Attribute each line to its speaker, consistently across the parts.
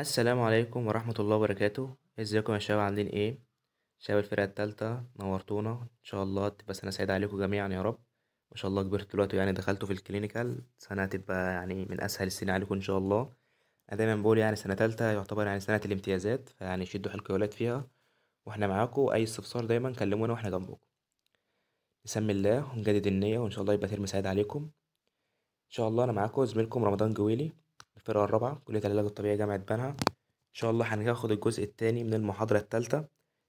Speaker 1: السلام عليكم ورحمة الله وبركاته ازيكم يا شباب عاملين ايه شباب الفرقة التالتة نورتونا ان شاء الله تبقى سنة سعيدة عليكم جميعا يا رب ما شاء الله كبرت دلوقتي يعني دخلتوا في الكلينيكال سنة تبقى يعني من اسهل السنين عليكم ان شاء الله انا دايما بقول يعني سنة تالتة يعتبر يعني سنة الامتيازات فيعني شدوا حيلكم يا ولاد فيها واحنا معاكم اي استفسار دايما كلمونا واحنا جنبكم بسم الله ونجدد النية وان شاء الله يبقى ترم سعيد عليكم ان شاء الله انا معاكم زميلكم رمضان جويلي الفرقة الرابعة كلية العلاج الطبيعي جامعة بنها إن شاء الله هناخد الجزء التاني من المحاضرة التالتة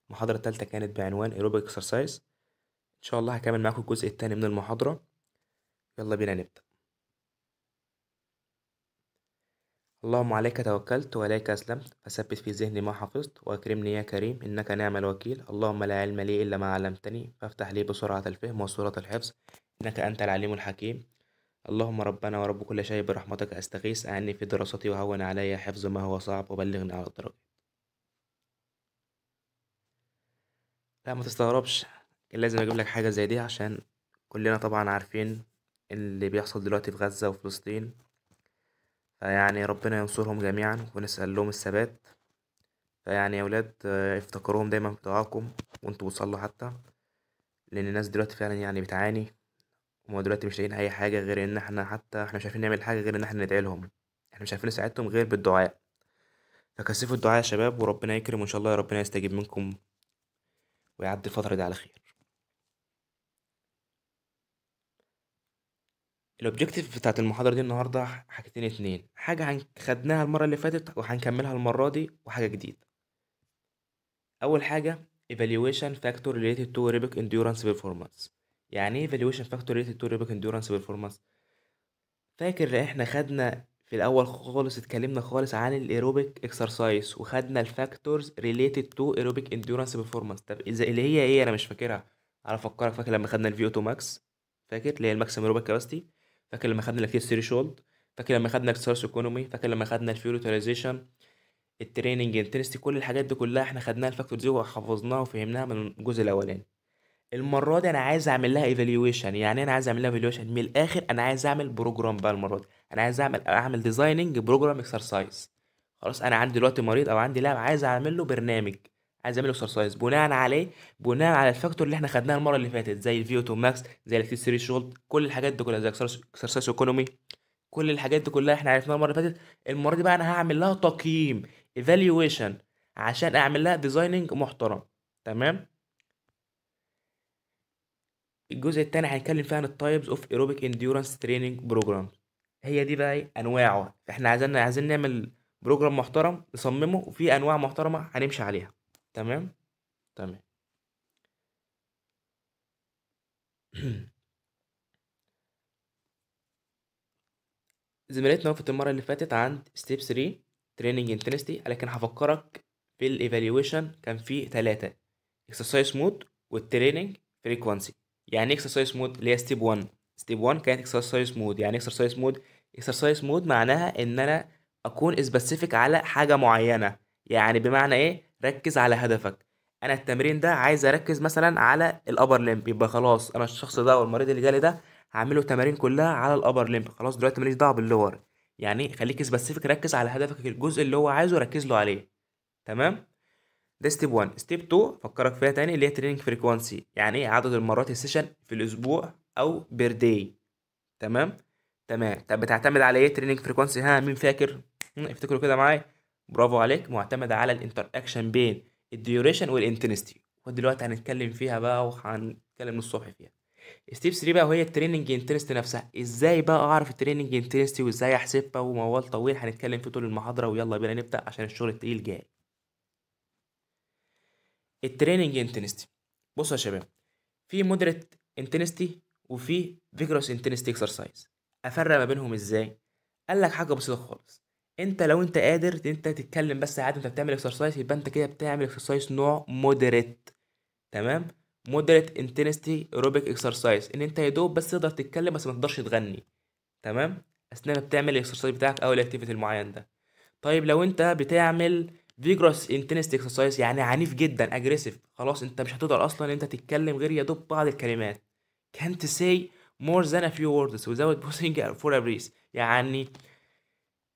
Speaker 1: المحاضرة التالتة كانت بعنوان ايروبيك اكسرسايز إن شاء الله هكمل معاكم الجزء التاني من المحاضرة يلا بينا نبدأ اللهم عليك توكلت وعليك أسلمت فثبت في ذهني ما حفظت وأكرمني يا كريم إنك نعم الوكيل اللهم لا علم لي إلا ما علمتني فافتح لي بسرعة الفهم وسرعة الحفظ إنك أنت العليم الحكيم اللهم ربنا ورب كل شيء برحمتك أستغيث أعني في دراستي وهون علي حفظ ما هو صعب وبلغني على الدرجات لا ما تستغربش كان لازم أجيب لك حاجة زي دي عشان كلنا طبعا عارفين اللي بيحصل دلوقتي في غزة وفلسطين فيعني ربنا ينصرهم جميعا ونسأل لهم الثبات فيعني يا ولاد افتكروهم دايما في دعاكم وانتوا بتصلوا حتى لأن الناس دلوقتي فعلا يعني بتعاني هما دلوقتي مش لاقيين أي حاجة غير إن إحنا حتى إحنا مش عارفين نعمل حاجة غير إن إحنا ندعي لهم إحنا مش عارفين نساعدهم غير بالدعاء فكثفوا الدعاء يا شباب وربنا يكرم وإن شاء الله ربنا يستجيب منكم ويعدي الفترة دي على خير الاوبجكتيف بتاعت المحاضرة دي النهاردة حاجتين اتنين حاجة خدناها المرة اللي فاتت وهنكملها المرة دي وحاجة جديدة أول حاجة evaluation factor related to aerobic endurance performance يعني ايه evaluation factor related to aerobic endurance performance فاكر احنا خدنا في الاول خالص اتكلمنا خالص عن الايروبيك اكسرسايز وخدنا الفاكتورز ريليتد تو ايروبيك اندورانس بيرفورمانس طب اذا اللي هي ايه انا مش فاكرها على فكرك فاكر لما خدنا الفي اوتو ماكس فاكر اللي هي الماكسيم ايروبيك كاباسيتي فاكر لما خدنا الاكتيف شولد فاكر لما خدنا الاكسرس ايكونومي فاكر لما خدنا الفيول يوتيلايزيشن التريننج انتنستي كل الحاجات دي كلها احنا خدناها الفاكتورز دي وحفظناها وفهمناها من الجزء الاولاني المره دي انا عايز اعمل لها ايفالويشن يعني إيه انا عايز اعمل لها ايفالويشن من الاخر انا عايز اعمل بروجرام بقى المره دي انا عايز اعمل اعمل ديزايننج بروجرام اكسرسايز خلاص انا عندي دلوقتي مريض او عندي لاعب عايز اعمل له برنامج عايز اعمل له اكسرسايز بناء عليه بناء على الفاكتور اللي احنا خدناها المره اللي فاتت زي الفيو تو ماكس زي الكتير 3 شولد كل الحاجات دي كلها زي اكسرسايز ايكونومي كل الحاجات دي كلها احنا عرفناها المره اللي فاتت المره دي بقى انا هعمل لها تقييم ايفالويشن عشان اعمل لها ديزايننج محترم تمام الجزء الثاني هنتكلم فيه عن التايبز اوف ايروبيك انديورنس تريننج بروجرام هي دي بقى ايه انواعه احنا عايزين عايزين نعمل بروجرام محترم نصممه وفي انواع محترمه هنمشي عليها تمام تمام زميلتنا وقفت المره اللي فاتت عند ستيب 3 تريننج انتنستي لكن هفكرك في الايفاليويشن كان فيه ثلاثه اكسرسايز مود والتريننج فريكوانسي يعني اكسرسايز مود اللي هي ستيب 1 ستيب 1 كانت اكسرسايز مود يعني اكسرسايز مود اكسرسايز مود معناها ان انا اكون سبيسيفيك على حاجه معينه يعني بمعنى ايه ركز على هدفك انا التمرين ده عايز اركز مثلا على الابر ليمب يبقى خلاص انا الشخص ده او المريض اللي جالي ده هعمله تمارين كلها على الابر ليمب خلاص دلوقتي ماليش دعوه باللور يعني خليك سبيسيفيك ركز على هدفك الجزء اللي هو عايزه ركز له عليه تمام ده ستيب 1 ستيب 2 فكرك فيها تاني اللي هي تريننج فريكوانسي يعني ايه عدد المرات السيشن في الاسبوع او بير داي تمام تمام طب بتعتمد على ايه تريننج فريكوانسي ها مين فاكر افتكروا كده معايا برافو عليك معتمده على الانتر اكشن بين الديوريشن والانتنستي ودلوقتي هنتكلم فيها بقى وهنتكلم من الصبح فيها ستيب 3 بقى وهي التريننج انتنستي نفسها ازاي بقى اعرف التريننج انتنستي وازاي احسبها وموال طويل هنتكلم فيه طول المحاضره ويلا بينا نبدا عشان الشغل التقيل جاي التريننج انتنستي بصوا يا شباب في مودريت انتنستي وفي فيجروس انتنستي اكسرسايز افرق ما بينهم ازاي قال لك حاجه بسيطه خالص انت لو انت قادر انت تتكلم بس عادي انت بتعمل اكسرسايز يبقى انت كده بتعمل اكسرسايز نوع مودريت تمام مودريت انتنستي ايروبيك اكسرسايز ان انت يا دوب بس تقدر تتكلم بس ما تقدرش تغني تمام اثناء ما بتعمل الاكسرسايز بتاعك او الاكتيفيتي المعين ده طيب لو انت بتعمل فيجروس انتنست اكسرسايز يعني عنيف جدا اجريسيف خلاص انت مش هتقدر اصلا انت تتكلم غير يا دوب بعض الكلمات كانت سي مور ذان ا فيو ووردز without بوسينج فور a breeze يعني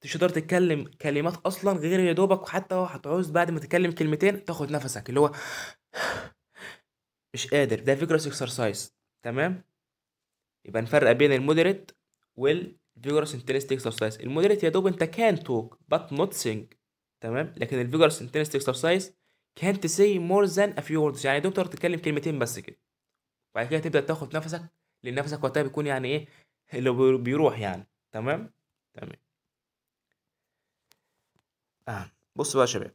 Speaker 1: مش هتقدر تتكلم كلمات اصلا غير يا دوبك وحتى هتعوز بعد ما تتكلم كلمتين تاخد نفسك اللي هو مش قادر ده فيجروس اكسرسايز تمام يبقى نفرق بين المودريت وال vigorous intensity exercise المودريت يا دوب انت كان توك but not sing تمام لكن الفيجرس انترست اكسرسايز كانت سي مور ذان ا فيو ووردز يعني دكتور تتكلم كلمتين بس كده وبعد كده تبدا تاخد نفسك لان نفسك وقتها بيكون يعني ايه اللي بيروح يعني تمام تمام آه. بص بقى يا شباب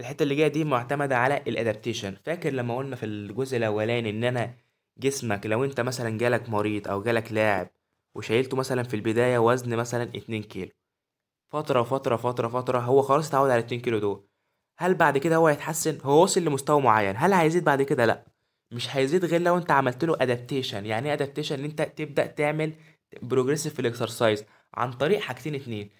Speaker 1: الحته اللي جايه دي معتمده على الادابتيشن فاكر لما قلنا في الجزء الاولاني ان انا جسمك لو انت مثلا جالك مريض او جالك لاعب وشايلته مثلا في البدايه وزن مثلا 2 كيلو فترة فترة فترة فترة هو خلاص اتعود على 2 كيلو دول هل بعد كده هو هيتحسن هو وصل لمستوى معين هل هيزيد بعد كده لا مش هيزيد غير لو انت عملت له ادابتيشن يعني ايه ادابتيشن ان انت تبدا تعمل بروجريسيف في الاكسرسايز عن طريق حاجتين اتنين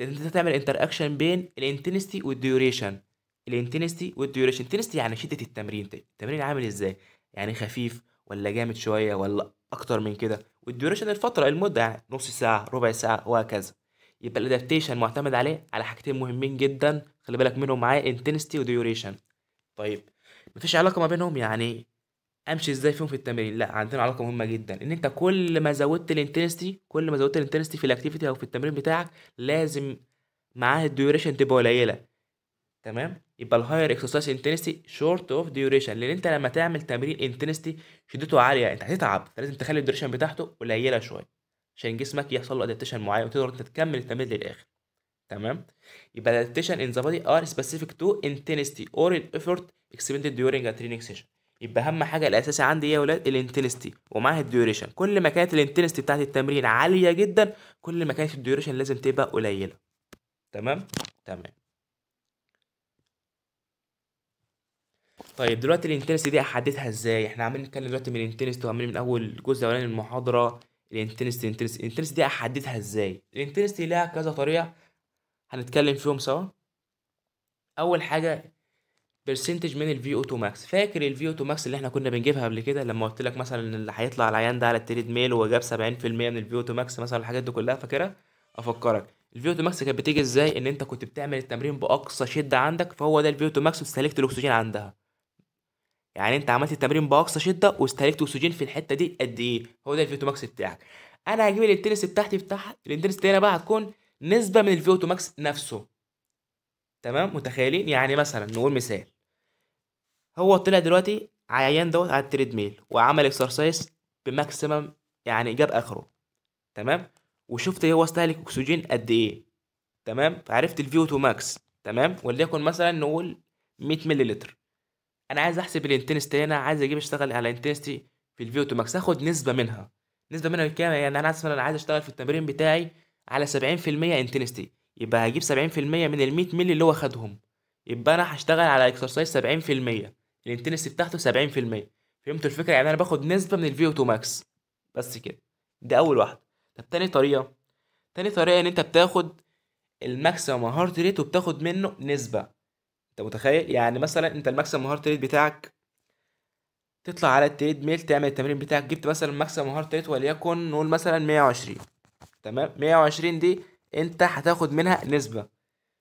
Speaker 1: انت تعمل انتر اكشن بين الانتنستي والديوريشن الانتنستي والديوريشن انتنستي يعني شده التمرين التمرين عامل ازاي يعني خفيف ولا جامد شويه ولا اكتر من كده والديوريشن الفتره المده يعني نص ساعه ربع ساعه وهكذا يبقى الادابتيشن معتمد عليه على حاجتين مهمين جدا خلي بالك منهم معايا انتنستي وديوريشن طيب مفيش علاقه ما بينهم يعني امشي ازاي فيهم في التمرين لا عندنا علاقه مهمه جدا ان انت كل ما زودت الانتنستي كل ما زودت الانتنستي في الاكتيفيتي او في التمرين بتاعك لازم معاه الديوريشن تبقى قليله تمام يبقى الهاير اكسرسايز انتنستي شورت اوف ديوريشن لان انت لما تعمل تمرين انتنستي شدته عاليه انت هتتعب فلازم تخلي الديوريشن بتاعته قليله شويه عشان جسمك يحصل له ادابتيشن معين وتقدر انت تكمل التمرين للاخر تمام يبقى الادابتيشن ان ذا بودي ار سبيسيفيك تو انتنستي اور الايفورت اكسبندد ديورينج ا تريننج سيشن يبقى اهم حاجه الاساسي عندي ايه يا ولاد الانتنستي ومعاها الديوريشن كل ما كانت الانتنستي بتاعت التمرين عاليه جدا كل ما كانت الديوريشن لازم تبقى قليله تمام تمام طيب دلوقتي الانتنستي دي احددها ازاي احنا عمالين نتكلم دلوقتي من الانتنستي وعمالين من اول جزء اولاني المحاضره الانتنستي انتنستي الانتنستي دي احددها ازاي الانتنستي لها كذا طريقه هنتكلم فيهم سوا اول حاجه برسنتج من الفي او 2 ماكس فاكر الفي او 2 ماكس اللي احنا كنا بنجيبها قبل كده لما قلت لك مثلا اللي هيطلع العيان ده على التريد ميل وجاب 70% من الفي او 2 ماكس مثلا الحاجات دي كلها فاكرها افكرك الفي او 2 ماكس كانت بتيجي ازاي ان انت كنت بتعمل التمرين باقصى شده عندك فهو ده الفي او 2 ماكس واستهلكت الاكسجين عندها يعني انت عملت التمرين باقصى شده واستهلكت اكسجين في الحته دي قد ايه هو ده الفيتو ماكس بتاعك انا هجيب الانتنس بتاعتي بتاعها الانتنس هنا بقى هتكون نسبه من الفيتو ماكس نفسه تمام متخيلين يعني مثلا نقول مثال هو طلع دلوقتي عيان دوت على التريد ميل وعمل اكسرسايز بماكسيمم يعني جاب اخره تمام وشفت هو استهلك اكسجين قد ايه تمام فعرفت الفيو 2 ماكس تمام وليكن مثلا نقول 100 مللتر انا عايز احسب الانتنستي هنا عايز اجيب اشتغل على انتنستي في الفيو تو ماكس هاخد نسبه منها نسبه منها كام يعني انا مثلا عايز اشتغل في التمرين بتاعي على 70% انتنستي يبقى هجيب 70% من ال 100 مللي اللي هو خدهم يبقى انا هشتغل على اكسرسايز 70% الانتنستي بتاعته 70% فهمت الفكره يعني انا باخد نسبه من الفيو 2 ماكس بس كده ده اول واحده طب تاني طريقه تاني طريقه ان انت بتاخد الماكسيمم هارت ريت وبتاخد منه نسبه انت متخيل يعني مثلا انت الماكسيمم هارت ريت بتاعك تطلع على التريد ميل تعمل التمرين بتاعك جبت مثلا مكسب هارت ريت وليكن نقول مثلا 120 تمام 120 دي انت هتاخد منها نسبه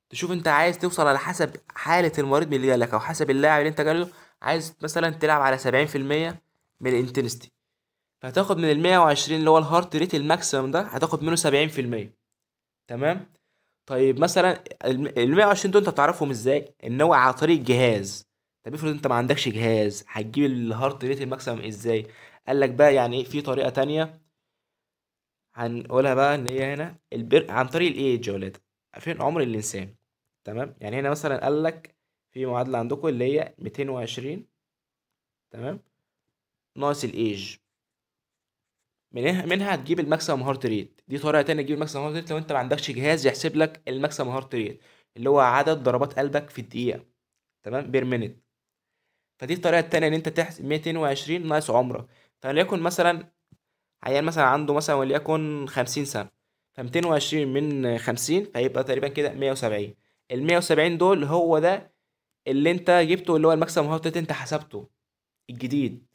Speaker 1: تشوف انت عايز توصل على حسب حاله المريض اللي جالك او حسب اللاعب اللي انت جاله عايز مثلا تلعب على 70% من الانتنستي فهتاخد من ال 120 اللي هو الهارت ريت الماكسيمم ده هتاخد منه 70% تمام طيب مثلا ال 120 دول انت بتعرفهم ازاي؟ ان هو عن طريق جهاز طب افرض انت ما عندكش جهاز هتجيب الهارت ريت الماكسيمم ازاي؟ قال لك بقى يعني ايه في طريقه تانية هنقولها بقى ان هي هنا البر... عن طريق الايج يا ولاد فين عمر الانسان تمام يعني هنا مثلا قال لك في معادله عندكم اللي هي 220 تمام ناقص الايج منها منها هتجيب الماكسيمم هارت ريت دي طريقه تانية تجيب الماكسيمم هارت ريت لو انت ما عندكش جهاز يحسب لك الماكسيمم هارت ريت اللي هو عدد ضربات قلبك في الدقيقه تمام بير مينيت فدي الطريقه التانية ان انت تحسب 220 ناقص عمرك فليكن مثلا عيان مثلا عنده مثلا وليكن 50 سنه ف 220 من 50 فيبقى تقريبا كده 170 ال 170 دول هو ده اللي انت جبته اللي هو الماكسيمم هارت ريت انت حسبته الجديد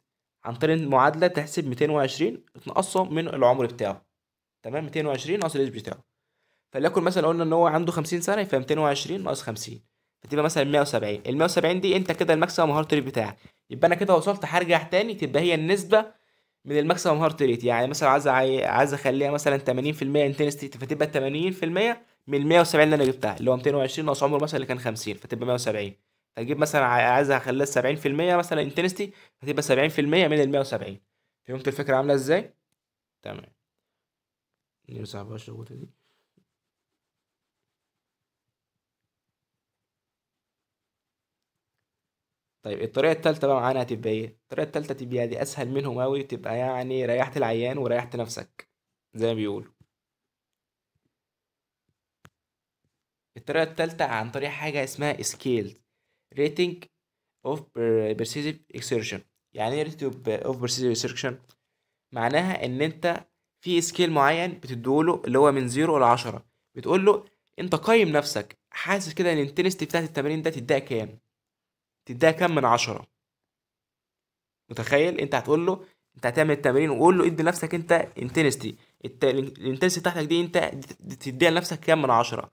Speaker 1: عن طريق المعادله تحسب 220 تنقصه من العمر بتاعه تمام 220 ناقص الايدج بتاعه فليكن مثلا قلنا ان هو عنده 50 سنه يبقى 220 ناقص 50 فتبقى مثلا 170 ال 170 دي انت كده الماكسيمم هارت ريت بتاعك يبقى انا كده وصلت هرجع تاني تبقى هي النسبه من الماكسيمم هارت ريت يعني مثلا عايز عايز اخليها مثلا 80% انتنستي فتبقى 80% من ال 170 اللي انا جبتها اللي هو 220 ناقص عمره مثلا اللي كان 50 فتبقى 170 هجيب مثلا عايز اخليها 70% مثلا انتنستي هتبقى 70% من ال 170 فهمت الفكره عامله ازاي؟ تمام نمسح بقى الشغل دي طيب الطريقة التالتة بقى معانا هتبقى ايه؟ الطريقة التالتة تبقى دي أسهل منهم أوي تبقى يعني ريحت العيان وريحت نفسك زي ما بيقولوا الطريقة التالتة عن طريق حاجة اسمها سكيل rating of uh, pervasive exertion يعني ايه rating of uh, pervasive exertion معناها ان انت في سكيل معين بتديهوله اللي هو من 0 ل 10 بتقول له انت قيم نفسك حاسس كده ان الانتنستي بتاعت التمرين ده تديها كام تديها كام من 10 متخيل انت هتقول له انت هتعمل التمرين وقول له ادي نفسك انت انتنستي الانتنستي بتاعتك دي انت تديها لنفسك كام من عشرة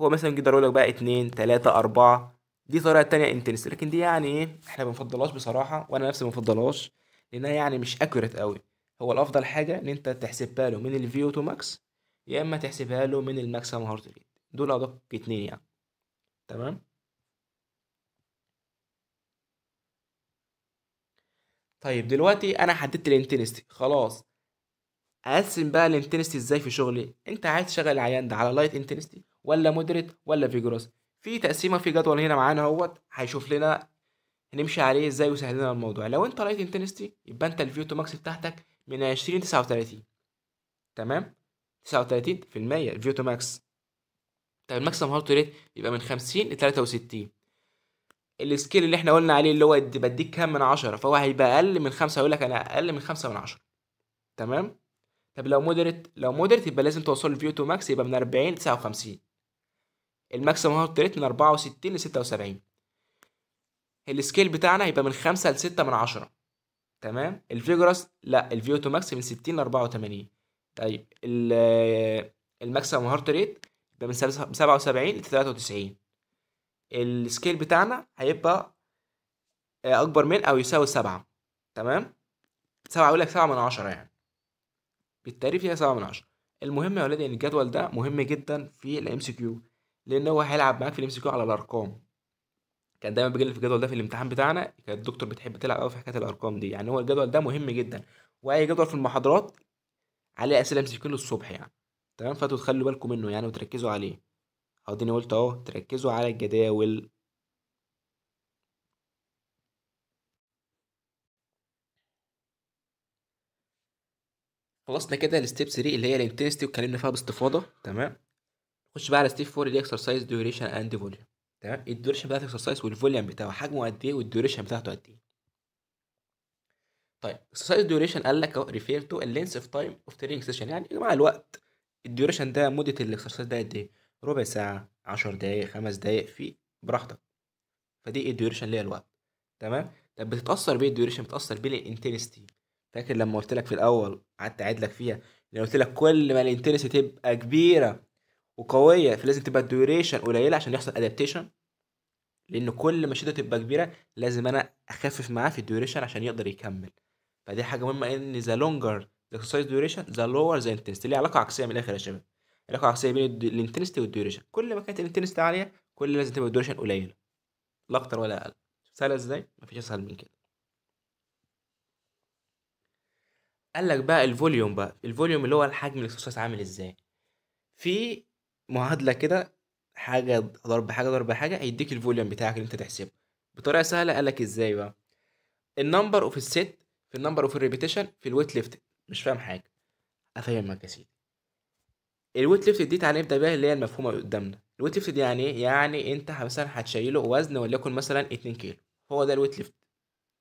Speaker 1: هو مثلا جدا يقول لك بقى 2 3 اربعة دي طريقه تانية انتنس لكن دي يعني ايه احنا ما بنفضلهاش بصراحه وانا نفسي ما بفضلهاش لانها يعني مش اكوريت قوي هو الافضل حاجه ان انت تحسبها له من الفيو تو ماكس يا اما تحسبها له من الماكسيمم هارت ريت دول ادق اتنين يعني تمام طيب دلوقتي انا حددت الانتنستي خلاص اقسم بقى الانتنستي ازاي في شغلي انت عايز تشغل العيان ده على لايت انتنستي ولا مودريت ولا فيجروس في تقسيمه في جدول هنا معانا اهوت هيشوف لنا هنمشي عليه ازاي ويسهل لنا الموضوع لو انت رايت انتنستي يبقى انت الفيو تو ماكس بتاعتك من 20 39 تمام 39 في المية الفيو تو ماكس طب الماكسيمم هارت ريت يبقى من 50 ل 63 السكيل اللي احنا قلنا عليه اللي هو بديك كام من 10 فهو هيبقى اقل من 5 هيقول لك انا اقل من 5 من 10 تمام طب لو مودريت لو مودريت يبقى لازم توصل الفيو تو ماكس يبقى من 40 ل 59 الماكسيمم هارت ريت من 64 ل 76 السكيل بتاعنا يبقى من 5 ل 6 من 10 تمام الفيجرس لا الفيو تو ماكس من 60 ل 84 طيب الماكسيمم هارت ريت يبقى من 77 ل 93 السكيل بتاعنا هيبقى آه، اكبر من او يساوي 7 تمام 7 اقول لك 7 من 10 يعني بالتعريف هي 7 من 10 المهم يا ولادي ان الجدول ده مهم جدا في الام سي كيو لان هو هيلعب معاك في الام سي كيو على الارقام كان دايما بيجي في الجدول ده في الامتحان بتاعنا كان الدكتور بتحب تلعب قوي في حكايه الارقام دي يعني هو الجدول ده مهم جدا واي جدول في المحاضرات عليه اسئله ام سي كيو للصبح يعني تمام فانتوا تخلوا بالكم منه يعني وتركزوا عليه اديني قلت اهو تركزوا على الجداول خلصنا كده الستيب 3 اللي هي الانتنستي واتكلمنا فيها باستفاضه تمام خش بقى على ستيب 4 اللي اكسرسايز ديوريشن اند فوليوم تمام الديوريشن بتاعت الاكسرسايز والفوليوم بتاعه حجمه قد ايه والديوريشن بتاعته قد ايه طيب اكسرسايز ديوريشن قال لك ريفير تو اللينس اوف تايم اوف تريننج سيشن يعني يا جماعه الوقت الديوريشن ده مده الاكسرسايز ده قد ايه ربع ساعه 10 دقائق 5 دقائق في براحتك فدي الديوريشن اللي هي الوقت تمام طب بتتاثر بيه الديوريشن بتتاثر بيه الانتنستي فاكر لما قلت لك في الاول قعدت اعيد لك فيها لو قلت لك كل ما الانتنستي تبقى كبيره وقويه فلازم تبقى الديوريشن قليله عشان يحصل ادابتيشن لان كل ما الشده تبقى كبيره لازم انا اخفف معاه في الديوريشن عشان يقدر يكمل فدي حاجه مهمه ان ذا لونجر اكسرسايز دوريشن ذا لور ذا انتنستي ليه علاقه عكسيه من الاخر يا شباب علاقه عكسيه بين الانتنستي والدوريشن كل ما كانت الانتنستي عاليه كل لازم تبقى الديوريشن قليله لا اكتر ولا اقل سهله ازاي مفيش اسهل من كده قال لك بقى الفوليوم بقى الفوليوم اللي هو الحجم الاكسرسايز عامل ازاي في معادله كده حاجه ضرب حاجه ضرب حاجه هيديك الفوليوم بتاعك اللي انت تحسبه بطريقه سهله قال لك ازاي بقى النمبر اوف الست في النمبر اوف الريبيتيشن في الويت ليفت مش فاهم حاجه افهمك يا سيدي الويت ليفت دي تعالى نبدا بيها اللي هي المفهومه اللي قدامنا الويت ليفت دي يعني ايه يعني انت مثلا هتشيله وزن وليكن مثلا 2 كيلو هو ده الويت ليفت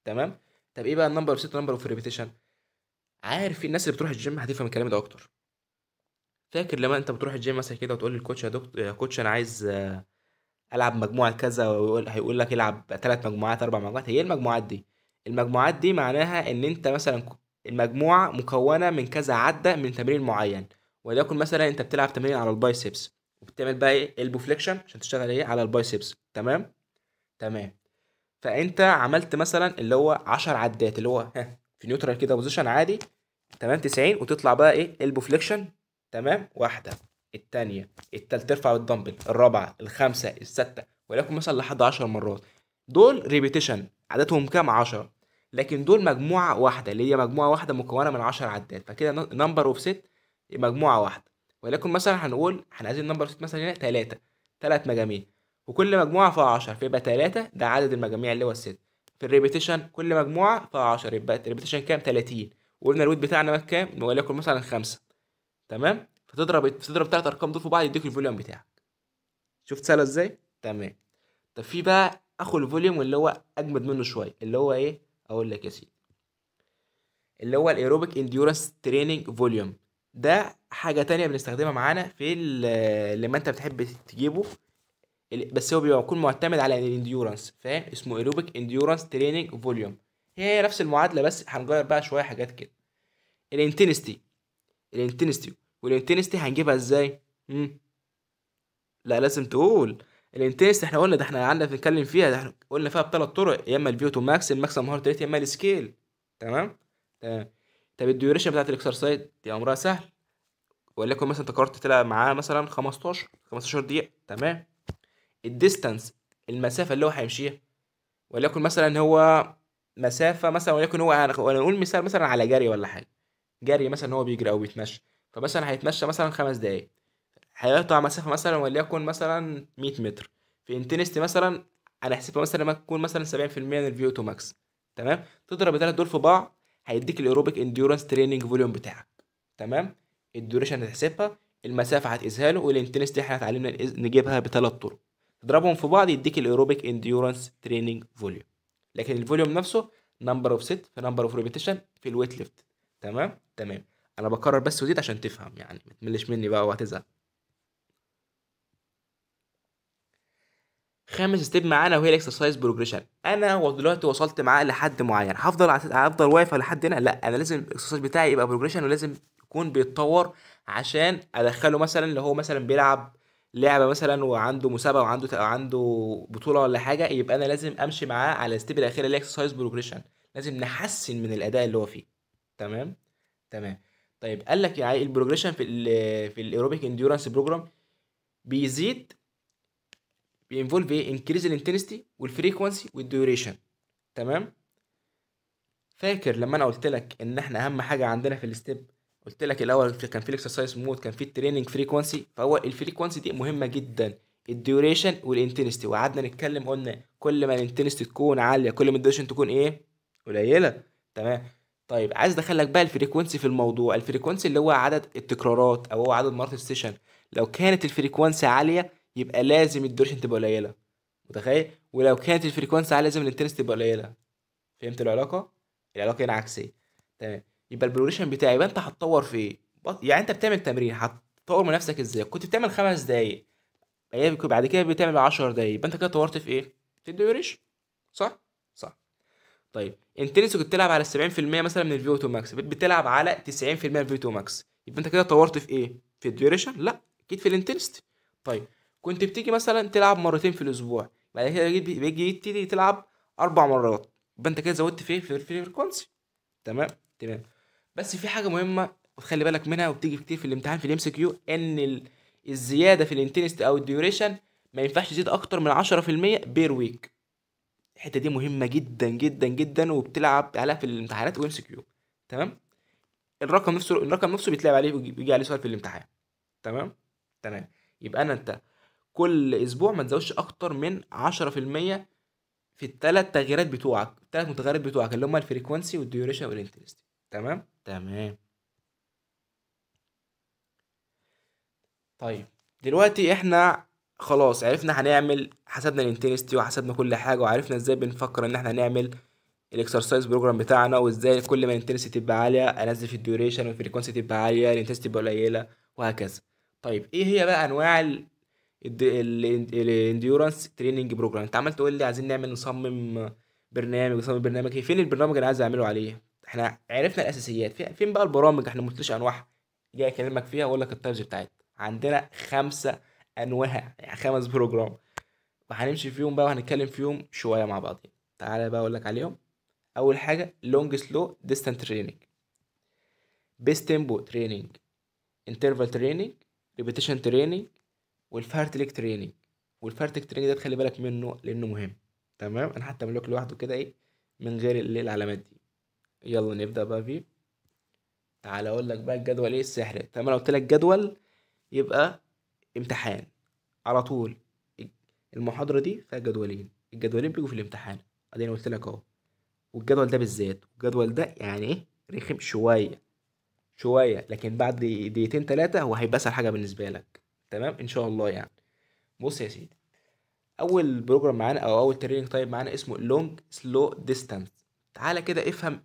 Speaker 1: تمام طب ايه بقى النمبر اوف سيت نمبر اوف الريبيتيشن عارف الناس اللي بتروح الجيم هتفهم الكلام ده اكتر فاكر لما انت بتروح الجيم مثلا كده وتقول للكوتش يا دكتور يا كوتش انا عايز آه، العب مجموعه كذا ويقول هيقول لك العب ثلاث مجموعات اربع مجموعات هي إيه المجموعات دي المجموعات دي معناها ان انت مثلا المجموعه مكونه من كذا عده من تمرين معين وليكن مثلا انت بتلعب تمرين على البايسبس وبتعمل بقى ايه البو فليكشن عشان تشتغل ايه على البايسبس تمام تمام فانت عملت مثلا اللي هو 10 عدات اللي هو في نيوترال كده بوزيشن عادي تمام 90 وتطلع بقى ايه البو فليكشن تمام واحده الثانيه الثالثه ترفع الدمبل الرابعه الخامسه السته ولكن مثلا لحد 10 مرات دول ريبيتيشن عددهم كام 10 لكن دول مجموعه واحده اللي هي مجموعه واحده مكونه من 10 عدات فكده نمبر اوف ست مجموعه واحده ولكن مثلا هنقول احنا عايزين نمبر ست مثلا هنا 3 3 مجاميع وكل مجموعه فيها 10 فيبقى 3 ده عدد المجاميع اللي هو الست في الريبيتيشن كل مجموعه فيها 10 يبقى الريبيتيشن كام 30 وقلنا الويت بتاعنا كام وليكن مثلا 5 تمام فتضرب تضرب ثلاث ارقام دول في بعض يديك الفوليوم بتاعك شفت سهله ازاي تمام طب في بقى اخو الفوليوم اللي هو اجمد منه شويه اللي هو ايه اقول لك يا سيدي اللي هو الايروبيك انديورنس تريننج فوليوم ده حاجه تانية بنستخدمها معانا في لما انت بتحب تجيبه بس هو بيبقى بيكون معتمد على الانديورنس فاهم اسمه ايروبيك انديورنس تريننج فوليوم هي نفس المعادله بس هنغير بقى شويه حاجات كده الانتنستي الانتنستي والانتنستي هنجيبها ازاي مم. لا لازم تقول الانتنستي احنا قلنا ده احنا قعدنا بنتكلم فيها ده احنا قلنا فيها بثلاث طرق يا اما الفيو ماكس الماكس مهاره ريت يا اما السكيل تمام تمام طب الديوريشن بتاعت الاكسرسايز دي امرها سهل وليكن مثلا انت قررت تلعب معاه مثلا 15 15 دقيقه تمام الديستانس المسافه اللي هو هيمشيها وليكن مثلا هو مسافه مثلا وليكن هو انا نقول مثال مثلا على جري ولا حاجه جري مثلا هو بيجري او بيتمشى فمثلا هيتمشى مثلا خمس دقايق هيقطع مسافه مثلا وليكن مثلا 100 متر في انتنستي مثلا على حسب مثلا ما تكون مثلا 70% من الفيو تو ماكس تمام تضرب الثلاث دول في بعض هيديك الايروبيك انديورنس تريننج فوليوم بتاعك تمام الدوريشن هتحسبها المسافه هتقيسها له والانتنستي احنا اتعلمنا نجيبها بثلاث طرق تضربهم في بعض يديك الايروبيك انديورنس تريننج فوليوم لكن الفوليوم نفسه نمبر اوف سيت في نمبر اوف ريبيتيشن في الويت ليفت تمام تمام انا بكرر بس وزيد عشان تفهم يعني ما تملش مني بقى وهتزهق خامس ستيب معانا وهي الاكسرسايز بروجريشن انا دلوقتي وصلت معاه لحد معين هفضل هفضل واقف لحد هنا لا انا لازم الاكسرسايز بتاعي يبقى بروجريشن ولازم يكون بيتطور عشان ادخله مثلا لو هو مثلا بيلعب لعبه مثلا وعنده مسابقه وعنده عنده بطوله ولا حاجه يبقى انا لازم امشي معاه على الستيب الاخيره اللي هي اكسرسايز بروجريشن لازم نحسن من الاداء اللي هو فيه تمام تمام طيب قال لك يعني البروجريشن في الـ في الايروبيك انديورنس بروجرام بيزيد بينفولف ايه انكريز الانتنستي والفريكونسي والديوريشن تمام فاكر لما انا قلت لك ان احنا اهم حاجه عندنا في الستيب قلت لك الاول كان في الاكسرسايز مود كان في التريننج فريكونسي فهو الفريكونسي دي مهمه جدا الديوريشن والانتنستي وقعدنا نتكلم قلنا كل ما الانتنستي تكون عاليه كل ما الديوريشن تكون ايه قليله تمام طيب عايز ادخلك بقى الفريكونسي في الموضوع الفريكونسي اللي هو عدد التكرارات او هو عدد مرات السيشن لو كانت الفريكونسي عاليه يبقى لازم الدوريشن تبقى قليله متخيل ولو كانت الفريكونسي عاليه لازم الانتنس تبقى قليله فهمت العلاقه العلاقه هنا عكسيه تمام يبقى البروليشن بتاعي يبقى انت هتطور في ايه يعني انت بتعمل تمرين هتطور من نفسك ازاي كنت بتعمل خمس دقايق بعد كده بتعمل 10 دقايق يبقى انت كده طورت في ايه في الدوريشن صح طيب انتنسي كنت بتلعب على 70% مثلا من الفي او 2 ماكس بتلعب على 90% من الفي او 2 ماكس يبقى انت كده طورت في ايه في الديوريشن لا اكيد في الانتنسيتي طيب كنت بتيجي مثلا تلعب مرتين في الاسبوع بعد كده بيجي تيجي تلعب اربع مرات يبقى انت كده زودت في إيه؟ في الفريكونسي تمام تمام بس في حاجه مهمه وتخلي بالك منها وبتيجي كتير في الامتحان في الام سي كيو ان ال... الزياده في الانتنسيتي او الديوريشن ما ينفعش تزيد اكتر من 10% بير ويك الحته دي مهمه جدا جدا جدا وبتلعب عليها في الامتحانات وام كيو تمام الرقم نفسه الرقم نفسه بيتلعب عليه بيجي عليه سؤال في الامتحان تمام تمام يبقى انا انت كل اسبوع ما تزودش اكتر من 10% في الثلاث تغييرات بتوعك الثلاث متغيرات بتوعك اللي هما الفريكوانسي والديوريشن والانترست تمام تمام طيب دلوقتي احنا خلاص عرفنا هنعمل حسبنا الانتنستي وحسبنا كل حاجه وعرفنا ازاي بنفكر ان احنا نعمل الاكسرسايز بروجرام بتاعنا وازاي كل ما الانتنستي تبقى عاليه انزل في الديوريشن والفريكونسي تبقى عاليه الانتنستي تبقى قليله وهكذا طيب ايه هي بقى انواع الانديورنس تريننج بروجرام انت عمال تقول لي عايزين نعمل نصمم برنامج نصمم برنامج ايه فين البرنامج اللي عايز اعمله عليه احنا عرفنا الاساسيات فين بقى البرامج احنا ما قلتليش انواعها جاي اكلمك فيها واقول لك التايبز بتاعتها عندنا خمسه انواع يعني خمس بروجرام وهنمشي فيهم بقى وهنتكلم فيهم شويه مع بعضين تعالى بقى اقول لك عليهم اول حاجه لونج سلو ديستانت تريننج بيست تيمبو تريننج انترفال تريننج ريبيتيشن تريننج والفارتليك تريننج والفارتليك تريننج ده تخلي بالك منه لانه مهم تمام انا حتى ملوك لوحده كده ايه من غير العلامات دي يلا نبدا بقى فيه تعالى اقول لك بقى الجدول ايه السحر تمام انا قلت لك جدول يبقى امتحان على طول المحاضرة دي فيها جدولين الجدولين بيجوا في الامتحان بعدين قلت لك اهو والجدول ده بالذات الجدول ده يعني ايه رخم شوية شوية لكن بعد دقيقتين تلاتة هو هيبقى اسهل حاجة بالنسبة لك تمام ان شاء الله يعني بص يا سيدي اول بروجرام معانا او اول تريننج تايب معانا اسمه لونج سلو ديستانس تعالى كده افهم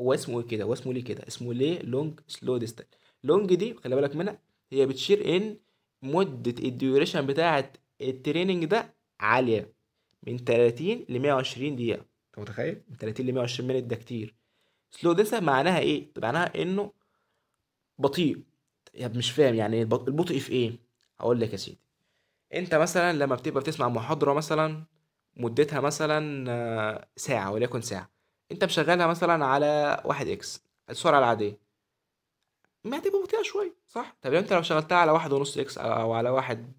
Speaker 1: هو اسمه ايه كده هو اسمه ليه كده اسمه ليه لونج سلو ديستانس لونج دي خلي بالك منها هي بتشير ان مدة الديوريشن بتاعة التريننج ده عالية من 30 ل 120 دقيقة انت متخيل؟ من 30 ل 120 منت ده كتير سلو ديسا معناها ايه؟ معناها انه بطيء يعني مش فاهم يعني البطء في ايه؟ هقول لك يا سيدي انت مثلا لما بتبقى بتسمع محاضرة مثلا مدتها مثلا آه، ساعة وليكن ساعة انت مشغلها مثلا على واحد اكس السرعة العادية ما تبقى بطيئه شويه صح طب انت لو شغلتها على واحد ونص اكس او على واحد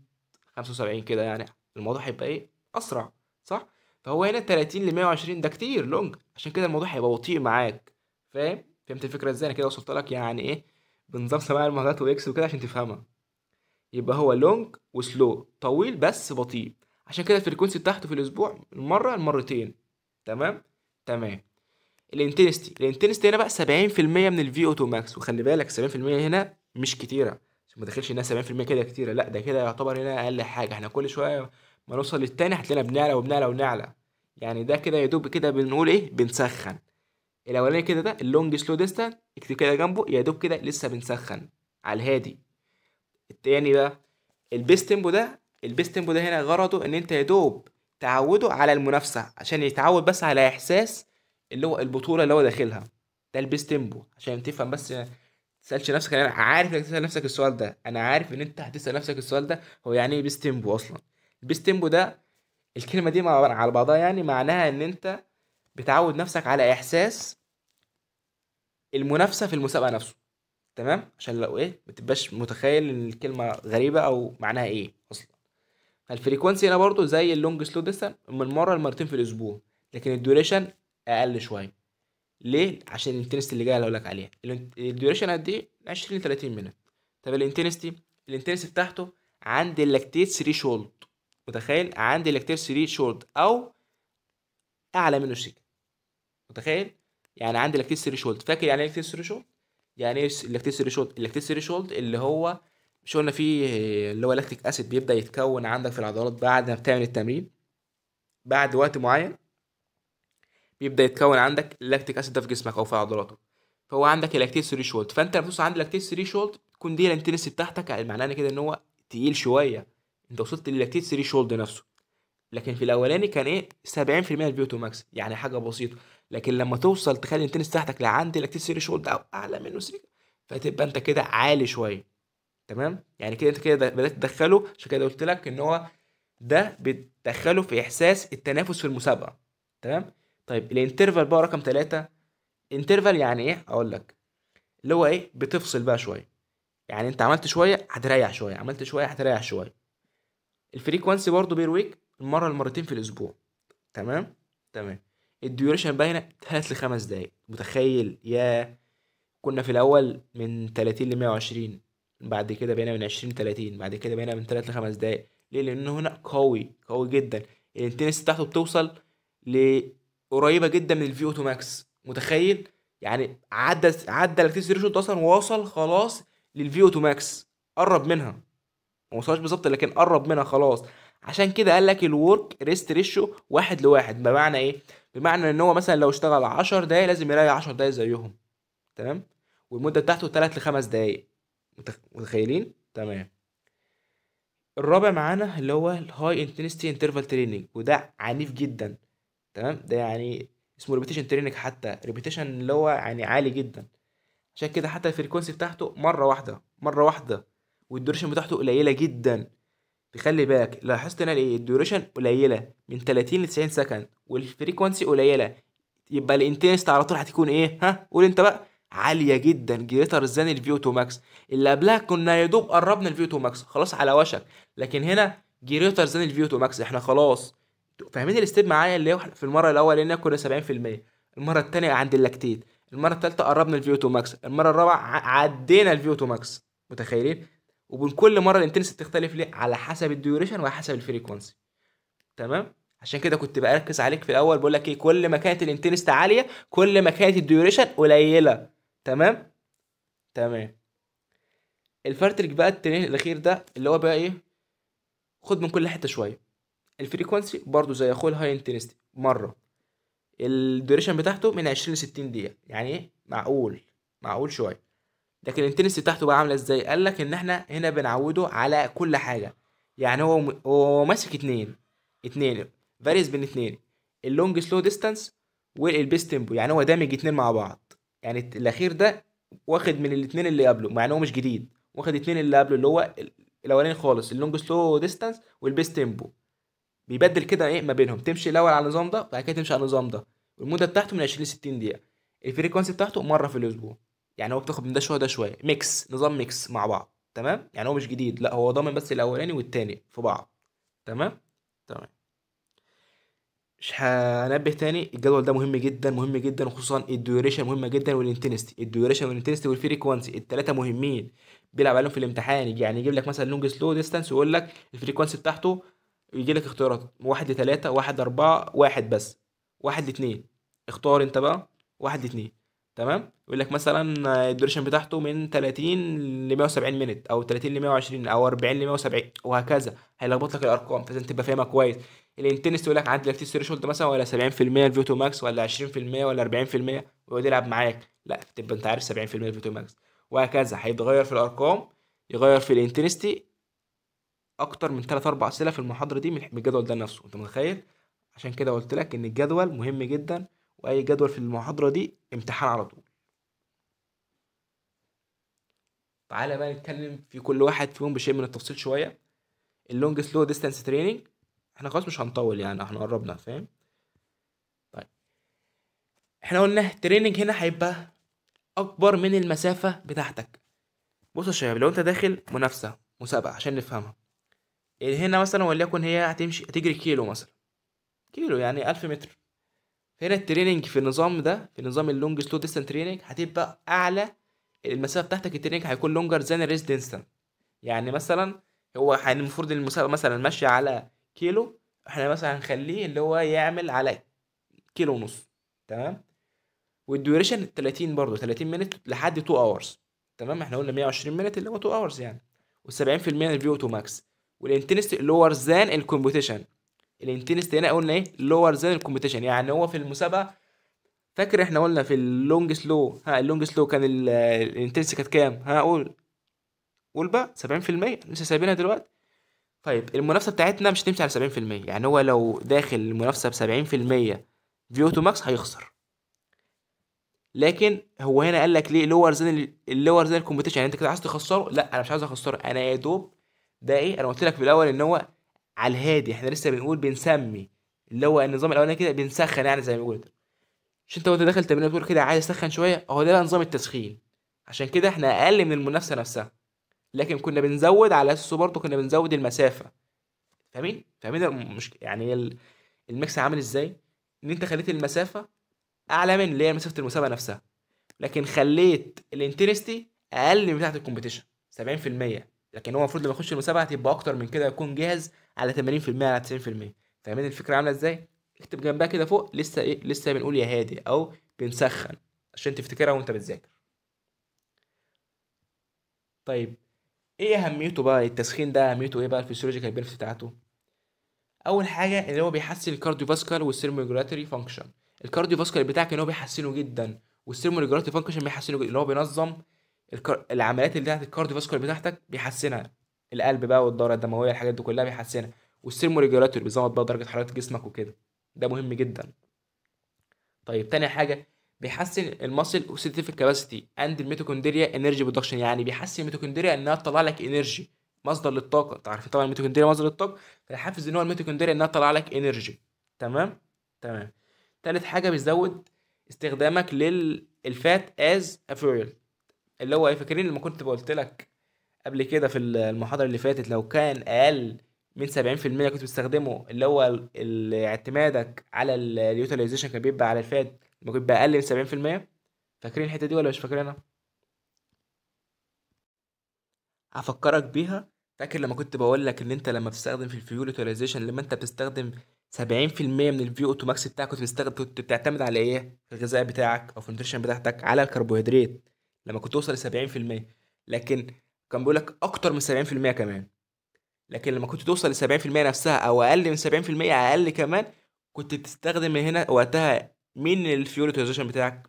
Speaker 1: خمسة وسبعين كده يعني الموضوع هيبقى ايه اسرع صح فهو هنا 30 ل 120 ده كتير لونج عشان كده الموضوع هيبقى بطيء معاك فاهم فهمت الفكره ازاي انا كده وصلت لك يعني ايه بنظام سماع المعادلات واكس وكده عشان تفهمها يبقى هو لونج وسلو طويل بس بطيء عشان كده الفريكونسي بتاعته في الاسبوع مره لمرتين تمام تمام الانتنستي الانتنستي هنا بقى 70% من الفي او 2 ماكس وخلي بالك 70% هنا مش كتيره عشان ما تدخلش انها 70% كده كتيره لا ده كده يعتبر هنا اقل حاجه احنا كل شويه ما نوصل للتاني هتلاقينا بنعلى وبنعلى وبنعلى يعني ده كده يا دوب كده بنقول ايه بنسخن الاولاني كده ده اللونج سلو ديستانس اكتب كده جنبه يا دوب كده لسه بنسخن على الهادي التاني بقى البيست تيمبو ده البيست تيمبو ده هنا غرضه ان انت يا دوب تعوده على المنافسه عشان يتعود بس على احساس اللي هو البطوله اللي هو داخلها ده البيست تيمبو عشان تفهم بس تسالش نفسك انا عارف انك تسال نفسك السؤال ده انا عارف ان انت هتسال نفسك السؤال ده هو يعني ايه بيست تيمبو اصلا البيست تيمبو ده الكلمه دي على بعضها يعني معناها ان انت بتعود نفسك على احساس المنافسه في المسابقه نفسه تمام عشان لو ايه ما تبقاش متخيل ان الكلمه غريبه او معناها ايه اصلا فالفريكوانسي هنا برضو زي اللونج سلو ديستان من مره لمرتين في الاسبوع لكن الدوريشن اقل شويه ليه عشان الانتنستي اللي جايه اللي لك عليها الديوريشن قد ايه 20 30 مينت طب الانتنستي الانتنستي بتاعته عند اللاكتيت 3 شولد متخيل عند اللاكتيت 3 شولد او اعلى منه شيك متخيل يعني عند اللاكتيت 3 شولد فاكر يعني ايه اللاكتيت 3 شولد يعني ايه اللاكتيت 3 شولد اللاكتيت 3 شولد اللي هو مش قلنا فيه اللي هو لاكتيك اسيد بيبدا يتكون عندك في العضلات بعد ما بتعمل التمرين بعد وقت معين بيبدا يتكون عندك اللاكتيك اسيد ده في جسمك او في عضلاته فهو عندك اللاكتيك ثريشولد فانت لما توصل عند اللاكتيك ثريشولد تكون دي الانتنسي بتاعتك معناه كده ان هو تقيل شويه انت وصلت للاكتيت ثريشولد نفسه لكن في الاولاني كان ايه 70% البيوتو ماكس يعني حاجه بسيطه لكن لما توصل تخلي التنس بتاعتك لعند 3 شولد او اعلى منه سريك فتبقى انت كده عالي شويه تمام يعني كده انت كده بدات تدخله عشان كده قلت لك ان هو ده بتدخله في احساس التنافس في المسابقه تمام طيب الانترفال بقى رقم ثلاثة انترفال يعني ايه اقول لك اللي هو ايه بتفصل بقى شويه يعني انت عملت شويه هتريح شويه عملت شويه هتريح شويه الفريكوانسي برضه بير ويك المره المرتين في الاسبوع تمام تمام الديوريشن باينه 3 ل 5 دقايق متخيل يا كنا في الاول من 30 ل 120 بعد كده بقينا من 20 ل 30 بعد كده بقينا من 3 ل 5 دقايق ليه لان هنا قوي قوي جدا الانتنس بتاعته بتوصل ل قريبه جدا من الفي اوتو ماكس متخيل يعني عدى عدى الاكسلريشن اصلا ووصل خلاص للفي اوتو ماكس قرب منها ما وصلش بالظبط لكن قرب منها خلاص عشان كده قال لك الورك ريست ريشيو واحد لواحد بمعنى ايه بمعنى ان هو مثلا لو اشتغل 10 دقايق لازم يلاقي 10 دقايق زيهم تمام والمده بتاعته 3 ل 5 دقايق متخيلين تمام الرابع معانا اللي هو الهاي انتنستي انترفال تريننج وده عنيف جدا تمام ده يعني اسمه ريبيتيشن تريننج حتى ريبيتيشن اللي هو يعني عالي جدا عشان كده حتى الفريكونسي بتاعته مره واحده مره واحده والديوريشن بتاعته قليله جدا تخلي بالك لاحظت هنا ايه الديوريشن قليله من 30 ل 90 سكند والفريكونسي قليله يبقى الانتنسيتي على طول هتكون ايه ها قول انت بقى عاليه جدا جريتر زان الفيو تو ماكس اللي قبلها كنا يا دوب قربنا الفيو تو ماكس خلاص على وشك لكن هنا جريتر زان الفيو تو ماكس احنا خلاص فاهمين الاستيب معايا اللي هو في المره الاولانيه كنا 70% المره الثانيه عند اللاكتيت المره الثالثه قربنا الفيو 2 ماكس المره الرابعه عدينا الفيو 2 ماكس متخيلين وبين كل مره الانتنس بتختلف ليه على حسب الديوريشن وعلى حسب الفريكونسي تمام عشان كده كنت بركز عليك في الاول بقول لك ايه كل ما كانت الانتنسيتي عاليه كل ما كانت الديوريشن قليله تمام تمام الفرترك بقى التنين الاخير ده اللي هو بقى ايه خد من كل حته شويه الفريكونسي برضو زي اخوه الهاي انتنستي مره الديوريشن بتاعته من 20 ل 60 دقيقه يعني ايه معقول معقول شويه لكن الانتنستي بتاعته بقى عامله ازاي قال لك ان احنا هنا بنعوده على كل حاجه يعني هو هو ماسك اتنين اتنين فاريز بين اتنين اللونج سلو ديستانس والبيست تيمبو يعني هو دامج اتنين مع بعض يعني الاخير ده واخد من الاتنين اللي قبله مع ان هو مش جديد واخد اتنين اللي قبله اللي هو الاولاني خالص اللونج سلو ديستانس والبيست تيمبو بيبدل كده ايه ما بينهم تمشي الاول على النظام ده وبعد كده تمشي على النظام ده والمده بتاعته من 20 ل 60 دقيقه الفريكونسي بتاعته مره في الاسبوع يعني هو بتاخد من ده شويه ده شويه ميكس نظام ميكس مع بعض تمام يعني هو مش جديد لا هو ضامن بس الاولاني والتاني في بعض تمام تمام مش هنبه تاني الجدول ده مهم جدا مهم جدا وخصوصا الديوريشن مهمه جدا والانتنستي الديوريشن والانتنستي والفريكوانسي الثلاثه مهمين بيلعب عليهم في الامتحان يعني يجيب لك مثلا لونج سلو ديستانس ويقول لك الفريكوانسي بتاعته يجي لك اختيارات واحد لثلاثة واحد لأربعة واحد بس واحد لاثنين اختار انت بقى واحد لاثنين تمام يقول لك مثلا الدوريشن بتاعته من 30 ل 170 مينت او 30 ل 120 او 40 ل 170 وهكذا هيلخبط لك الارقام فلازم تبقى فاهمها كويس الانتنس يقول لك عندي لاكتيك ثريشولد مثلا ولا 70% تو ماكس ولا 20% ولا 40% ويقعد يلعب معاك لا تبقى انت عارف 70% تو ماكس وهكذا هيتغير في الارقام يغير في الانتنستي اكتر من 3 4 اسئله في المحاضره دي من الجدول ده نفسه انت متخيل عشان كده قلت لك ان الجدول مهم جدا واي جدول في المحاضره دي امتحان على طول تعالى بقى نتكلم في كل واحد فيهم بشيء من التفصيل شويه اللونج سلو ديستانس تريننج احنا خلاص مش هنطول يعني احنا قربنا فاهم طيب احنا قلنا تريننج هنا هيبقى اكبر من المسافه بتاعتك بصوا يا شباب لو انت داخل منافسه مسابقه عشان نفهمها هنا مثلا وليكن هي هتمشي هتجري كيلو مثلا كيلو يعني ألف متر هنا التريننج في النظام ده في نظام اللونج سلو ديستانس تريننج هتبقى اعلى المسافه بتاعتك التريننج هيكون لونجر زان الريس ديستانس يعني مثلا هو المفروض المسافه مثلا ماشيه على كيلو احنا مثلا هنخليه اللي هو يعمل على كيلو ونص تمام والديوريشن 30 برضه 30 مينت لحد 2 اورز تمام احنا قلنا 120 مينت اللي هو 2 اورز يعني و 70 الفي او 2 ماكس والانتنستي لور ذان الكومبيتيشن الانتنستي هنا قلنا ايه لور ذان الكومبيتيشن يعني هو في المسابقه فاكر احنا قلنا في اللونج سلو ها اللونج سلو كان الانتنستي كانت كام ها قول قول بقى 70% لسه سايبينها دلوقتي طيب المنافسه بتاعتنا مش هتمشي على 70% يعني هو لو داخل المنافسه ب 70% في تو ماكس هيخسر لكن هو هنا قال لك ليه لور زين اللور زين الكومبيتيشن يعني انت كده عايز تخسره لا انا مش عايز اخسره انا يا دوب ده ايه انا قلت لك في الاول ان هو على الهادي احنا لسه بنقول بنسمي اللي هو النظام الاولاني كده بنسخن يعني زي ما بيقولوا مش انت وانت داخل تمرين بتقول كده عايز اسخن شويه اهو ده بقى نظام التسخين عشان كده احنا اقل من المنافسه نفسها لكن كنا بنزود على اساسه برضه كنا بنزود المسافه فاهمين فاهمين المشكله يعني الميكس عامل ازاي ان انت خليت المسافه اعلى من اللي هي مسافه المسابقه نفسها لكن خليت الانترستي اقل من بتاعه الكومبيتيشن 70% لكن هو المفروض لما يخش المسابقه تبقى اكتر من كده يكون جاهز على 80% على 90% فاهمين الفكره عامله ازاي اكتب جنبها كده فوق لسه ايه لسه بنقول يا هادي او بنسخن عشان تفتكرها وانت بتذاكر طيب ايه اهميته بقى التسخين ده اهميته ايه بقى الفيسيولوجيكال بينفيت بتاعته اول حاجه ان هو بيحسن الكارديو الكارديوفاسكولار والسيرموريجولاتوري فانكشن الكارديو الكارديوفاسكولار بتاعك ان هو بيحسنه جدا والسيرموريجولاتوري فانكشن بيحسنه جدا اللي هو بينظم العمليات اللي بتاعت فاسكولار بتاعتك بيحسنها القلب بقى والدوره الدمويه الحاجات دي كلها بيحسنها والسيرموريجولاتور بيظبط بقى درجه حراره جسمك وكده ده مهم جدا طيب تاني حاجه بيحسن الماسل اوكسيديتيف كاباسيتي اند الميتوكوندريا انرجي برودكشن يعني بيحسن الميتوكوندريا انها تطلع لك انرجي مصدر للطاقه انت عارف طبعا الميتوكوندريا مصدر للطاقه فيحفز ان هو الميتوكوندريا انها تطلع لك انرجي تمام تمام تالت حاجه بيزود استخدامك للفات از افيول اللي هو ايه فاكرين لما كنت بقولت لك قبل كده في المحاضره اللي فاتت لو كان اقل من 70% كنت بتستخدمه اللي هو اعتمادك على اليوتيلايزيشن كان بيبقى على الفاد لما كنت بقى اقل من 70% فاكرين الحته دي ولا مش فاكرينها هفكرك بيها فاكر لما كنت بقول لك ان انت لما بتستخدم في الفيو يوتيلايزيشن لما انت بتستخدم 70% من الفيو اوتو ماكس بتاعك كنت بتستخدم كنت بتعتمد على ايه؟ الغذاء بتاعك او في النيوتريشن بتاعتك على الكربوهيدرات لما كنت اوصل ل 70% لكن كان بيقول لك اكتر من 70% كمان لكن لما كنت توصل ل 70% نفسها او اقل من 70% اقل كمان كنت بتستخدم هنا وقتها مين الفيول يوتيلايزيشن بتاعك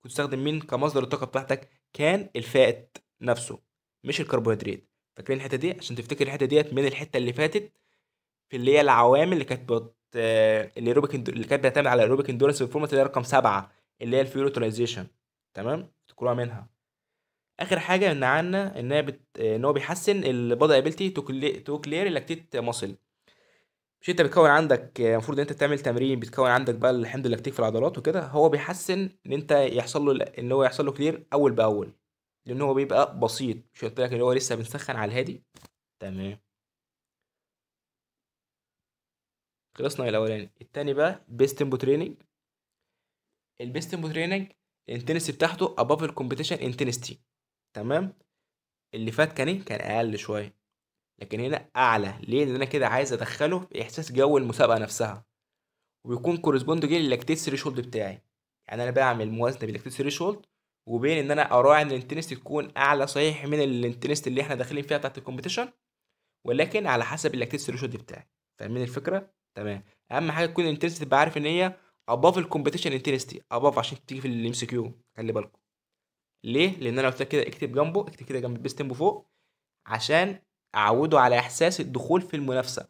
Speaker 1: كنت بتستخدم مين كمصدر الطاقه بتاعتك كان الفائت نفسه مش الكربوهيدرات فاكرين الحته دي عشان تفتكر الحته ديت من الحته اللي فاتت في اللي هي العوامل اللي كانت بت... آه، الايروبيك اللي كانت بتعتمد على الايروبيك اندورنس في الفورمات اللي هي رقم سبعه اللي هي الفيول تمام تذكروها منها اخر حاجه ان عنا ان هي بت... ان هو بيحسن البادي ابيلتي تو كلير اللاكتيت ماسل مش انت بتكون عندك المفروض ان انت تعمل تمرين بتكون عندك بقى الحمض اللاكتيك في العضلات وكده هو بيحسن ان انت يحصل له ان هو يحصل له كلير اول باول لان هو بيبقى بسيط مش قلت لك ان هو لسه بنسخن على الهادي تمام خلصنا الاولاني التاني بقى بيست تيمبو تريننج البيست تيمبو تريننج الانتنسي بتاعته above الكومبيتيشن انتنسيتي تمام اللي فات كان ايه كان اقل شويه لكن هنا اعلى ليه لان انا كده عايز ادخله في احساس جو المسابقه نفسها ويكون كورسبوند جيل للاكتيت ثريشولد بتاعي يعني انا بعمل موازنه بين بالاكتيت ثريشولد وبين ان انا اراعي ان الانتنست تكون اعلى صحيح من الانتنست اللي احنا داخلين فيها بتاعت الكومبيتيشن ولكن على حسب اللاكتيت ثريشولد بتاعي فاهمين الفكره تمام اهم حاجه تكون الانتنست تبقى عارف ان هي اباف الكومبيتيشن انتنستي اباف عشان تيجي في الام سي كيو خلي بالكم ليه؟ لأن أنا قلت كده اكتب جنبه اكتب كده جنب البيس تيمبو فوق عشان أعوده على إحساس الدخول في المنافسة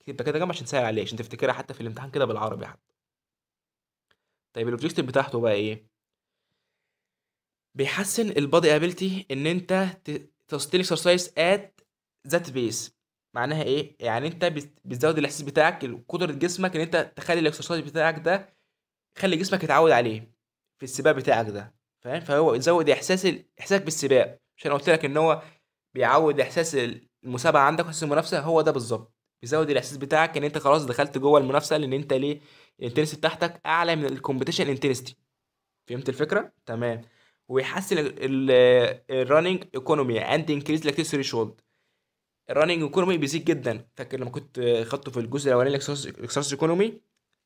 Speaker 1: اكتبها كده جنب عشان تسهل عليه عشان تفتكرها حتى في الامتحان كده بالعربي حتى طيب الاوبجكتيف بتاعته بقى إيه؟ بيحسن البادي ابيلتي ان انت تستيل اكسرسايز ات ذات بيس معناها ايه يعني انت بتزود الاحساس بتاعك قدره جسمك ان انت تخلي الاكسرسايز بتاعك ده خلي جسمك يتعود عليه في السباق بتاعك ده فاهم فهو يزود احساس احساسك بالسباق مش انا قلت لك ان هو بيعود احساس المسابقه عندك واحساس المنافسه هو ده بالظبط بيزود الاحساس بتاعك ان انت خلاص دخلت جوه المنافسه لان انت ليه الانتنسي بتاعتك اعلى من الكومبيتيشن انتنسيتي فهمت الفكره تمام ويحسن الرننج ايكونومي اند انكريز لاكتيس ريشولد الرننج ايكونومي بيزيد جدا فاكر لما كنت خدته في الجزء الاولاني الاكسرس ايكونومي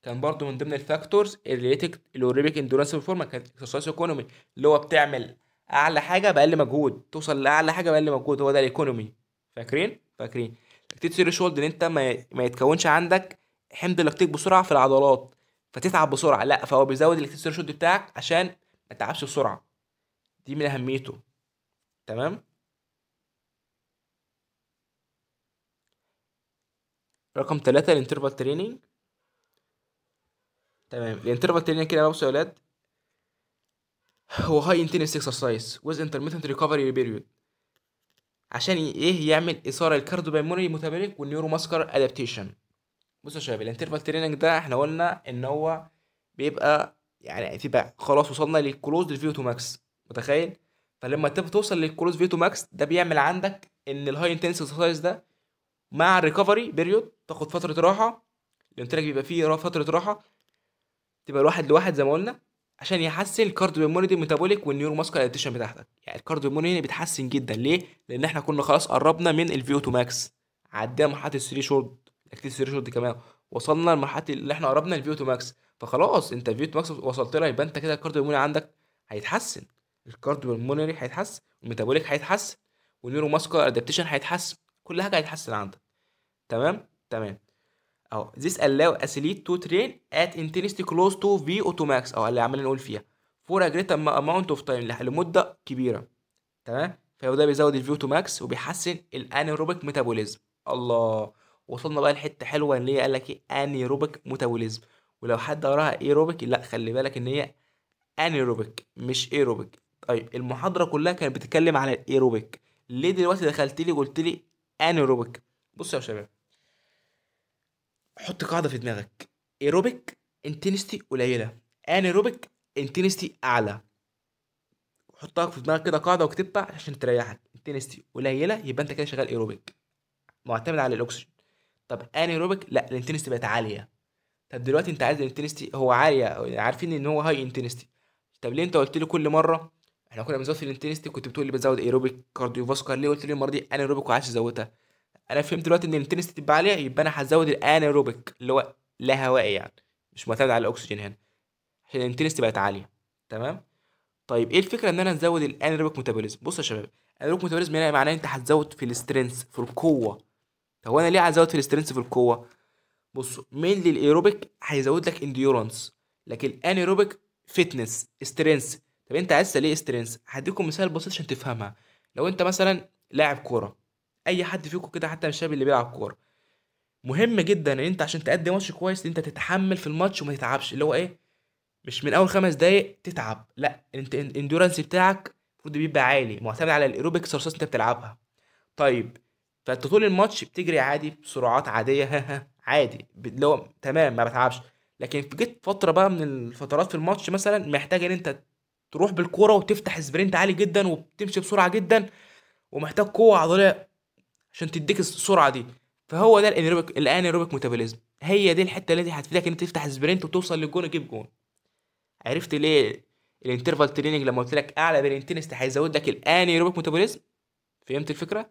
Speaker 1: كان برضو من ضمن الفاكتورز اللي ريتك الاوريبيك اندورانس بيرفورمانس كانت اكسرسايز ايكونومي اللي هو بتعمل اعلى حاجه باقل مجهود توصل لاعلى حاجه باقل مجهود هو ده الايكونومي فاكرين فاكرين لاكتيت ثيرشولد ان انت ما, ما يتكونش عندك حمض لاكتيك بسرعه في العضلات فتتعب بسرعه لا فهو بيزود اللاكتيت ثيرشولد بتاعك عشان ما تتعبش بسرعه دي من اهميته تمام رقم ثلاثة الانترفال تريننج تمام الانترفال تريننج كده يا باشا يا ولاد هو هاي انتنس اكسرسايز ويز انترميتنت ريكفري بيريود عشان ايه يعمل اثاره الكاردو بيموري ميتابوليك والنيورو ماسكر ادابتيشن بصوا يا شباب الانترفال تريننج ده احنا قلنا ان هو بيبقى يعني تبقى خلاص وصلنا للكلوز للفيو تو ماكس متخيل فلما تبقى توصل للكلوز فيو تو ماكس ده بيعمل عندك ان الهاي انتنس اكسرسايز ده مع الريكفري بيريود تاخد فتره راحه الانتراك بيبقى فيه فتره راحه تبقى الواحد لواحد زي ما قلنا عشان يحسن الكارديو ميتابوليك والنيورو ماسكولار اديشن بتاعتك يعني الكارديو هنا بيتحسن جدا ليه لان احنا كنا خلاص قربنا من الفيو 2 ماكس عدينا مرحله الثري شورد اكيد السري شورد كمان وصلنا لمرحله اللي احنا قربنا الفيو 2 ماكس فخلاص انت الفي 2 ماكس وصلت لها يبقى انت كده الكارديومونري عندك هيتحسن الكارديو الكارديومونري هيتحسن والميتابوليك هيتحسن والنيورو ماسكولار ادابتيشن هيتحسن كل حاجه هيتحسن عندك تمام تمام اهو this allow athlete to train at intensity close to V max اهو اللي عمالين نقول فيها for a greater amount of time لمده كبيره تمام فهو ده بيزود الفي auto max وبيحسن الانيروبيك ميتابوليزم الله وصلنا بقى لحته حلوه اللي هي قال لك ايه انيروبيك ميتابوليزم ولو حد قراها ايروبيك لا خلي بالك ان هي انيروبيك مش ايروبيك طيب المحاضره كلها كانت بتتكلم على الايروبيك ليه دلوقتي دخلت لي قلت لي انيروبيك بصوا يا شباب حط قاعده في دماغك ايروبيك انتنستي قليله انيروبيك انتنستي اعلى حطها في دماغك كده قاعده وكتبها عشان تريحك انتنستي قليله يبقى انت كده شغال ايروبيك معتمد على الاكسجين طب انيروبيك لا الانتنستي بقت عاليه طب دلوقتي انت عايز الانتنستي هو عاليه عارفين ان هو هاي انتنستي طب ليه انت قلت لي كل مره احنا كنا بنزود في الانتنستي كنت بتقول لي بتزود ايروبيك كارديو فاسكولار ليه قلت لي المره دي انيروبيك وعايز تزودها انا فهمت دلوقتي ان الانتنستي تبقى عاليه يبقى انا هزود الانيروبيك اللي هو لا هوائي يعني مش معتمد على الاكسجين هنا عشان الانتنستي بقت عاليه تمام طيب ايه الفكره ان انا نزود الانيروبيك ميتابوليزم بص يا شباب الانيروبيك ميتابوليزم يعني معناه انت هتزود في السترينث في القوه طب هو انا ليه هزود في السترينث في القوه بصوا مين للايروبيك هيزود لك انديورانس لكن الانيروبيك فيتنس سترينث طب انت عايز ليه سترينث هديكم مثال بسيط عشان تفهمها لو انت مثلا لاعب كوره اي حد فيكم كده حتى الشباب اللي بيلعب كوره مهم جدا ان انت عشان تأدي ماتش كويس انت تتحمل في الماتش وما تتعبش اللي هو ايه مش من اول خمس دقايق تتعب لا انت الاندورنس بتاعك المفروض بيبقى عالي معتمد على الايروبيك اكسرسايز انت بتلعبها طيب فانت طول الماتش بتجري عادي بسرعات عاديه عادي اللي هو تمام ما بتعبش لكن جيت فتره بقى من الفترات في الماتش مثلا محتاج ان انت تروح بالكوره وتفتح سبرنت عالي جدا وبتمشي بسرعه جدا ومحتاج قوه عضليه عشان تديك السرعه دي فهو ده الانيروبيك الانيروبيك ميتابوليزم هي دي الحته اللي هتفيدك ان تفتح سبرنت وتوصل للجون تجيب جون عرفت ليه الانترفال تريننج لما قلت لك اعلى بالانتنستي هيزود لك الانيروبيك ميتابوليزم فهمت الفكره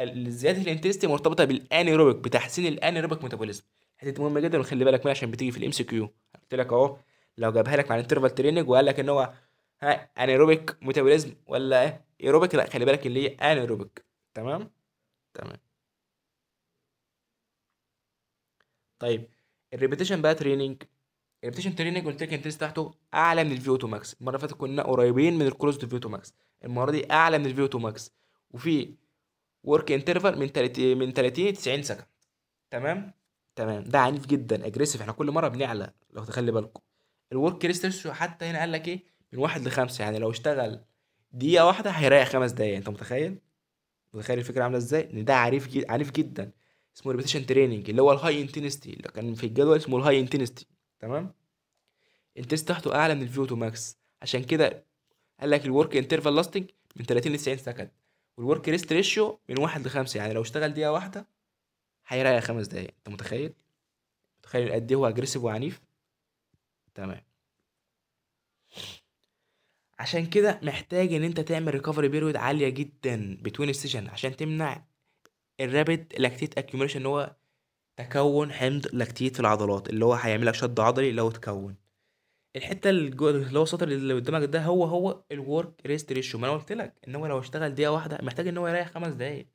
Speaker 1: ان زياده الانتنستي مرتبطه بالانيروبيك بتحسين الانيروبيك ميتابوليزم حته مهمه جدا وخلي بالك منها عشان بتيجي في الام سي كيو قلت لك اهو لو جابها لك مع الانترفال تريننج وقال لك ان هو ها انيروبيك ميتابوليزم ولا ايه ايروبيك لا خلي بالك اللي هي انيروبيك تمام تمام طيب الريبيتيشن بقى تريننج الريبيتيشن تريننج قلت لك الانتنس بتاعته اعلى من الفي تو ماكس المره اللي فاتت كنا قريبين من الكلوز تو في تو ماكس المره دي اعلى من الفي تو ماكس وفي ورك انترفال من 30 من 30 ل 90 سكند تمام تمام ده عنيف جدا اجريسيف احنا كل مره بنعلى لو تخلي بالكم الورك ريسترس حتى هنا قال لك ايه من واحد لخمسه يعني لو اشتغل دقيقه واحده هيريح خمس دقايق انت متخيل متخيل الفكره عامله ازاي ان ده عريف جد عريف جدا اسمه ريبيتيشن تريننج اللي هو الهاي انتنستي اللي كان في الجدول اسمه الهاي انتنستي تمام الانتنس تحته اعلى من الفيو تو ماكس عشان كده قال لك الورك انترفال لاستنج من 30 ل 90 سكند والورك ريست ريشيو من 1 ل 5 يعني لو اشتغل دقيقه واحده هيريح خمس دقايق انت متخيل متخيل قد ايه هو اجريسيف وعنيف تمام عشان كده محتاج ان انت تعمل ريكفري بيريود عاليه جدا بتوين السيشن عشان تمنع الرابت لاكتيت اكيوميشن اللي هو تكون حمض لاكتيت في العضلات اللي هو هيعمل لك شد عضلي لو اتكون الحته اللي هو السطر اللي قدامك ده هو هو الورك ريست ريشيو ما انا قلت لك ان هو لو اشتغل دقيقه واحده محتاج ان هو يريح خمس دقايق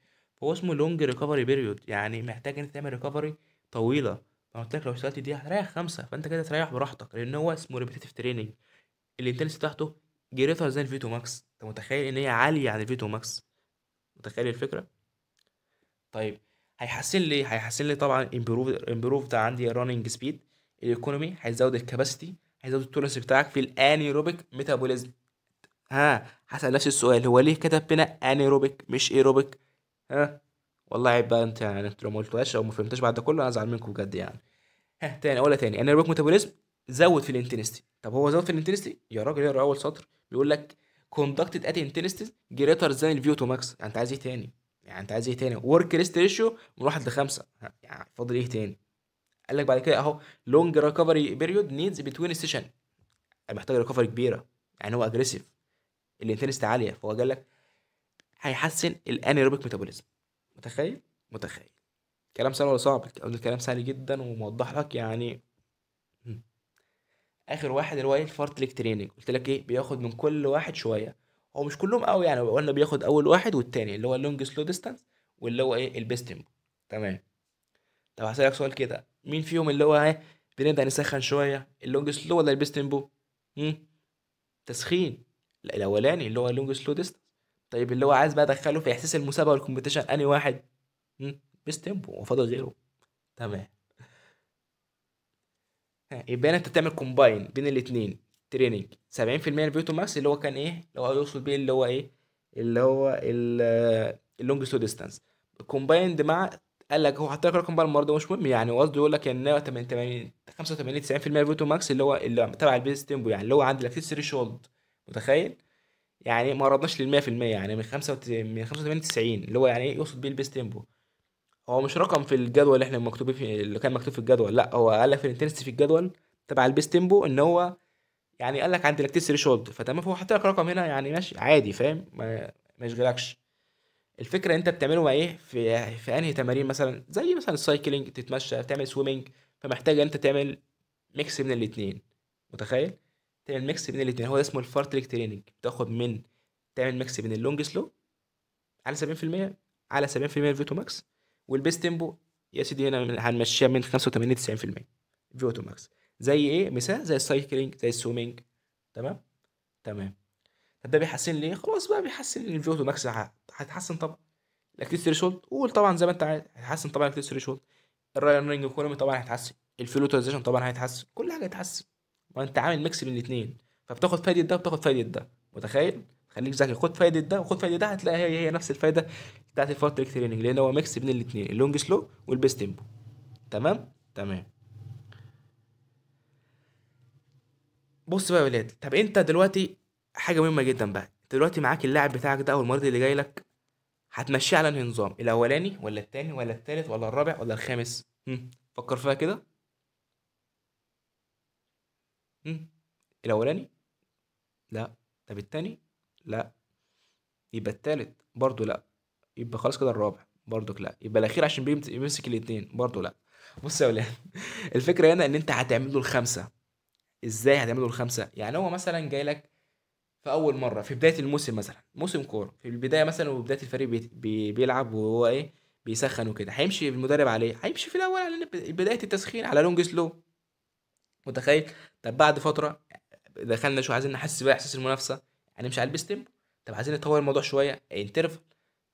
Speaker 1: فهو اسمه لونج ريكفري بيريود يعني محتاج ان انت تعمل ريكفري طويله ما قلت لك لو اشتغلت دقيقه هتريح خمسه فانت كده تريح براحتك لان هو اسمه ريبيتيتيف تريننج الانتنس بتاعته جريتها زي الفيتو ماكس انت متخيل ان هي عاليه عن الفيتو ماكس متخيل الفكره طيب هيحسن لي هيحسن لي طبعا امبروف امبروف ده عندي الرننج سبيد الايكونومي هيزود الكباسيتي هيزود التولس بتاعك في الانيروبيك ميتابوليزم ها هسأل نفس السؤال هو ليه كتب هنا انيروبيك مش ايروبيك ها والله عيب بقى انت يعني انت لو ما قلتوهاش او ما فهمتش بعد كله انا ازعل منكم بجد يعني ها تاني اقولها تاني انيروبيك ميتابوليزم زود في الانتنستي طب هو زود في الانتنستي يا راجل اقرا اول سطر بيقول لك كوندكتد ات انتنستي جريتر ذان الفيو تو ماكس انت عايز ايه تاني يعني انت عايز ايه تاني ورك ريست ريشيو من واحد لخمسه يعني فاضل ايه تاني قال لك بعد كده اهو لونج ريكفري بيريود نيدز بتوين سيشن محتاج ريكفري كبيره يعني هو اجريسيف الانتنستي عاليه فهو قال لك هيحسن الانيروبيك ميتابوليزم متخيل متخيل كلام سهل ولا صعب الكلام سهل جدا وموضح لك يعني اخر واحد اللي هو ايه الفارت ليك تريننج قلت لك ايه بياخد من كل واحد شويه هو مش كلهم قوي يعني قلنا بياخد اول واحد والتاني اللي هو اللونج سلو ديستانس واللي هو ايه تيمبو تمام طب هسألك سؤال كده مين فيهم اللي هو ايه بنبدأ نسخن شوية اللونج سلو ولا البيست تيمبو؟ تسخين لا الأولاني اللي هو اللونج سلو ديستانس طيب اللي هو عايز بقى أدخله في إحساس المسابقة والكومبيتيشن أنهي واحد؟ بيست تيمبو وفضل غيره تمام يبقى انت بتعمل كومباين بين الاثنين تريننج 70% الفيوتو ماكس اللي هو كان ايه اللي هو يقصد بيه اللي هو ايه اللي هو اللونج سو ديستانس كومبايند مع قال لك هو حط لك رقم بقى المره مش مهم يعني قصده يقول لك ان 85 85 90% الفيوتو ماكس اللي هو اللي تبع البيز تيمبو يعني اللي هو عند الاكتيف ثريشولد متخيل يعني ما قربناش لل 100% يعني من 85 من 85 90 اللي هو يعني ايه يقصد بيه البيز تيمبو هو مش رقم في الجدول اللي احنا مكتوبين في اللي كان مكتوب في الجدول لا هو قال لك في الانتنسيتي في الجدول تبع البيس تيمبو ان هو يعني قال لك عندي لاكتيس ريشولد فتمام فهو حاطط لك رقم هنا يعني ماشي عادي فاهم ما, ما يشغلكش الفكره انت بتعمله مع ايه في في انهي تمارين مثلا زي مثلا السايكلينج تتمشى تعمل سويمنج فمحتاج انت تعمل ميكس من الاثنين متخيل تعمل ميكس بين الاثنين هو ده اسمه الفارتليك تريننج تاخد من تعمل ميكس بين اللونج سلو على 70% على 70% الفيتو ماكس والبيس تيمبو يا سيدي هنا هنمشيها من 85 ل 90% في اوتو ماكس زي ايه مثال زي السايكلينج زي السومينج تمام تمام فده ده بيحسن ليه خلاص بقى بيحسن ان تو ماكس هتحسن طبعا الاكتيف ثريشولد طبعا زي ما انت عايز هيتحسن طبعا الاكتيف ثريشولد رينج ايكونومي طبعا هيتحسن الفلوتوزيشن طبعا هيتحسن كل حاجه هتحسن ما انت عامل ميكس بين الاثنين فبتاخد فايده ده وبتاخد فايده ده متخيل خليك ذكي خد فايده ده وخد فايده ده هتلاقي هي هي نفس الفايده بتاعت الفاست تريك تريننج لان هو ميكس بين الاثنين اللونج سلو والبيست تيمبو تمام تمام بص بقى يا ولاد طب انت دلوقتي حاجه مهمه جدا بقى انت دلوقتي معاك اللاعب بتاعك ده او المريض اللي جاي لك هتمشيه على انهي نظام الاولاني ولا التاني ولا التالت ولا الرابع ولا الخامس هم. فكر فيها كده الاولاني لا طب التاني لا يبقى التالت برضو لا يبقى خلاص كده الرابع برضو لا يبقى الاخير عشان بيمسك الاتنين برضو لا بص يا ولاد الفكره هنا ان انت هتعمل له الخمسه ازاي هتعمل له الخمسه يعني هو مثلا جاي لك في اول مره في بدايه الموسم مثلا موسم كوره في البدايه مثلا وبدايه الفريق بي بي بيلعب وهو ايه بيسخن وكده هيمشي المدرب عليه هيمشي في الاول على بدايه التسخين على لونج سلو متخيل طب بعد فتره دخلنا شو عايزين نحس بقى احساس المنافسه هنمشي يعني على البيس تيمبو طب عايزين نطور الموضوع شويه انترفال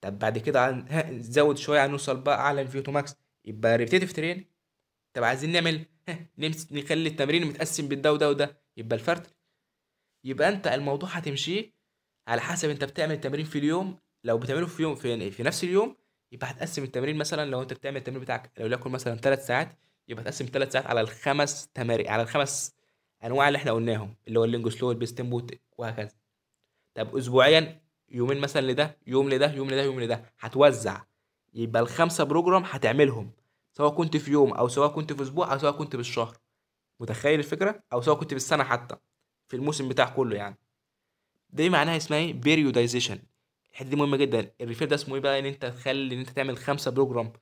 Speaker 1: طب بعد كده عن... ها نزود شويه هنوصل بقى اعلى في تو ماكس يبقى ريبتيتيف ترين طب عايزين نعمل ها نمس... نخلي التمرين متقسم بالده وده وده يبقى الفرتل يبقى انت الموضوع هتمشيه على حسب انت بتعمل التمرين في اليوم لو بتعمله في يوم في, في نفس اليوم يبقى هتقسم التمرين مثلا لو انت بتعمل التمرين بتاعك لو ليكن مثلا ثلاث ساعات يبقى تقسم ثلاث ساعات على الخمس تمارين على الخمس انواع اللي احنا قلناهم اللي هو اللينجو سلو والبيستمبو وهكذا طب اسبوعيا يومين مثلا لده يوم لده يوم لده يوم لده هتوزع يبقى الخمسه بروجرام هتعملهم سواء كنت في يوم او سواء كنت في اسبوع او سواء كنت في الشهر متخيل الفكره او سواء كنت في السنه حتى في الموسم بتاع كله يعني دي معناها اسمها ايه بيريودايزيشن الحته دي مهمه جدا الريفير ده اسمه ايه بقى ان انت تخلي ان انت تعمل خمسه بروجرام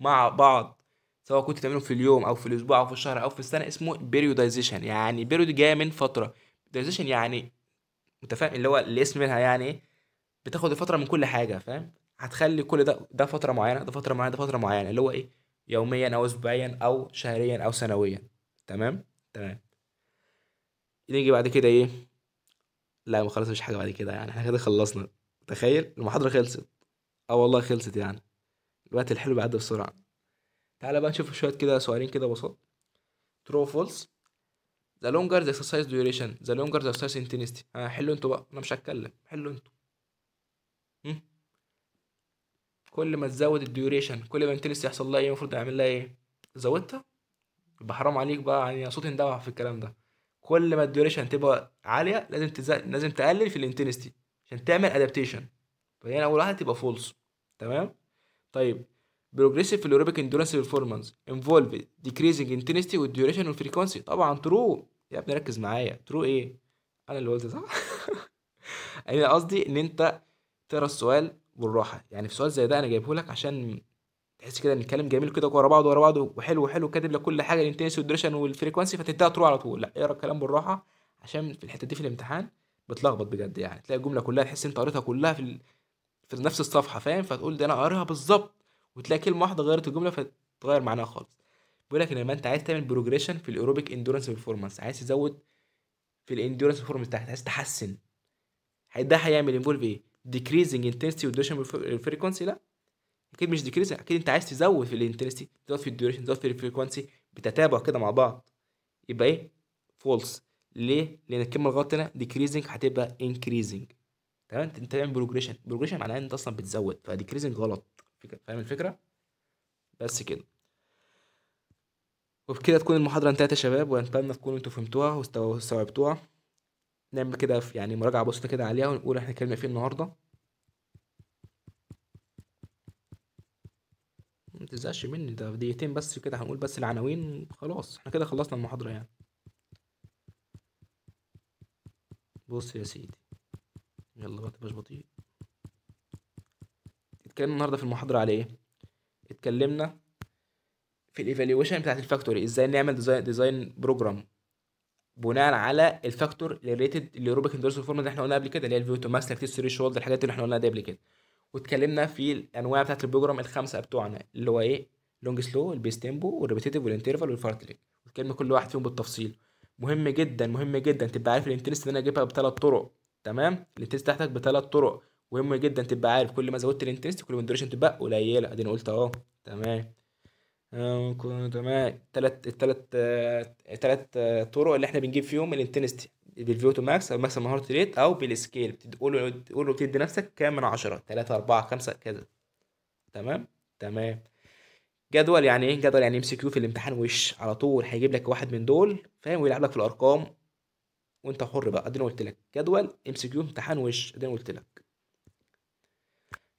Speaker 1: مع بعض سواء كنت تعملهم في اليوم او في الاسبوع او في الشهر او في السنه اسمه بيريودايزيشن يعني بيريود جايه من فتره دايزيشن يعني انت فاهم اللي هو الاسم منها يعني بتاخد فتره من كل حاجه فاهم هتخلي كل ده ده فتره معينه ده فتره معينه ده فتره معينه اللي هو ايه يوميا او اسبوعيا او شهريا او سنويا تمام تمام نيجي بعد كده ايه لا ما خلاص حاجه بعد كده يعني احنا كده خلصنا تخيل المحاضره خلصت اه والله خلصت يعني الوقت الحلو بيعدي بسرعه تعالى بقى نشوف شويه كده سؤالين كده بساط ترو فولس longer the exercise duration the longer the exercise intensity انتنستي آه، حلوا انتوا بقى انا مش هتكلم حلوا انتوا كل ما تزود الديوريشن كل ما انتنستي يحصل لها ايه المفروض اعمل لها ايه زودتها يبقى حرام عليك بقى يعني صوت اندفع في الكلام ده كل ما الديوريشن تبقى عاليه لازم تز... لازم تقلل في الانتنستي عشان تعمل ادابتيشن يعني فهنا اول واحده تبقى فولس تمام طيب بروجريسيف في اندورنس بيرفورمانس انفولف ديكريزنج انتنسيتي والديوريشن والفريكونسي طبعا ترو يا ابني ركز معايا ترو ايه انا اللي قلت صح انا قصدي ان انت تقرا السؤال بالراحه يعني في سؤال زي ده انا جايبه لك عشان تحس كده ان الكلام جميل كده ورا بعض ورا بعض وحلو حلو كاتب لك كل حاجه الانتنسيتي والديوريشن والفريكونسي فتديها ترو على طول لا اقرا الكلام بالراحه عشان في الحته دي في الامتحان بتلخبط بجد يعني تلاقي الجمله كلها تحس انت قريتها كلها في في نفس الصفحه فاهم فتقول ده انا قاريها بالظبط وتلاقي كلمه واحده غيرت الجمله فتغير معناها خالص بيقول لك لما انت عايز تعمل بروجريشن في الايروبيك اندورنس بيرفورمانس عايز تزود في الاندورنس بيرفورمانس بتاعتك عايز تحسن ده هيعمل انفولف ايه ديكريزنج انتنسيتي والديوريشن فريكونسي لا اكيد مش ديكريزنج اكيد انت عايز تزود في الانتنسيتي تزود في الدوريشن تزود في الفريكونسي بتتابع كده مع بعض يبقى ايه فولس ليه لان الكلمه الغلط هنا ديكريزنج هتبقى انكريزنج تمام انت بتعمل بروجريشن بروجريشن معناها ان انت اصلا بتزود فديكريزنج غلط فاهم الفكره بس كده وبكده تكون المحاضره انتهت يا شباب واتمنى تكونوا انتوا فهمتوها واستوعبتوها نعمل كده يعني مراجعه بسيطه كده عليها ونقول احنا اتكلمنا فيه النهارده ما مني ده دقيقتين بس كده هنقول بس العناوين خلاص احنا كده خلصنا المحاضره يعني بص يا سيدي يلا بقى تبقاش بطيء اتكلمنا النهارده في المحاضره على ايه اتكلمنا في الايفالويشن بتاعت الفاكتوري ازاي نعمل ديزاين ديزاين بروجرام بناء على الفاكتور اللي ريتد اللي روبيك اندورسال فورم اللي احنا قلناها قبل كده اللي هي الفيو تو ماس ثري شولد الحاجات اللي احنا قلناها دي قبل كده واتكلمنا في الانواع بتاعت البروجرام الخمسه بتوعنا اللي هو ايه لونج سلو البيس تيمبو والريبيتيتيف والانترفال والفارتليك واتكلمنا كل واحد فيهم بالتفصيل مهم جدا مهم جدا تبقى عارف الانترست اللي انا اجيبها بثلاث طرق تمام الانترست بتاعتك بثلاث طرق مهم جدا تبقى عارف كل ما زودت الانتنسيتي كل ما الدوريشن تبقى قليله ادينا قلت اهو تمام آه، تمام تلات التلات تلات آه، آه، طرق اللي احنا بنجيب فيهم الانتنستي بالفيو تو ماكس او ماكسيمم هارت ريت او بالسكيل بتقول تقول له بتدي نفسك كام من عشرة تلاتة أربعة خمسة كذا تمام تمام جدول يعني ايه جدول يعني ام سي كيو في الامتحان وش على طول هيجيب لك واحد من دول فاهم ويلعب لك في الارقام وانت حر بقى ادينا قلت لك جدول ام سي كيو امتحان وش ادينا قلت لك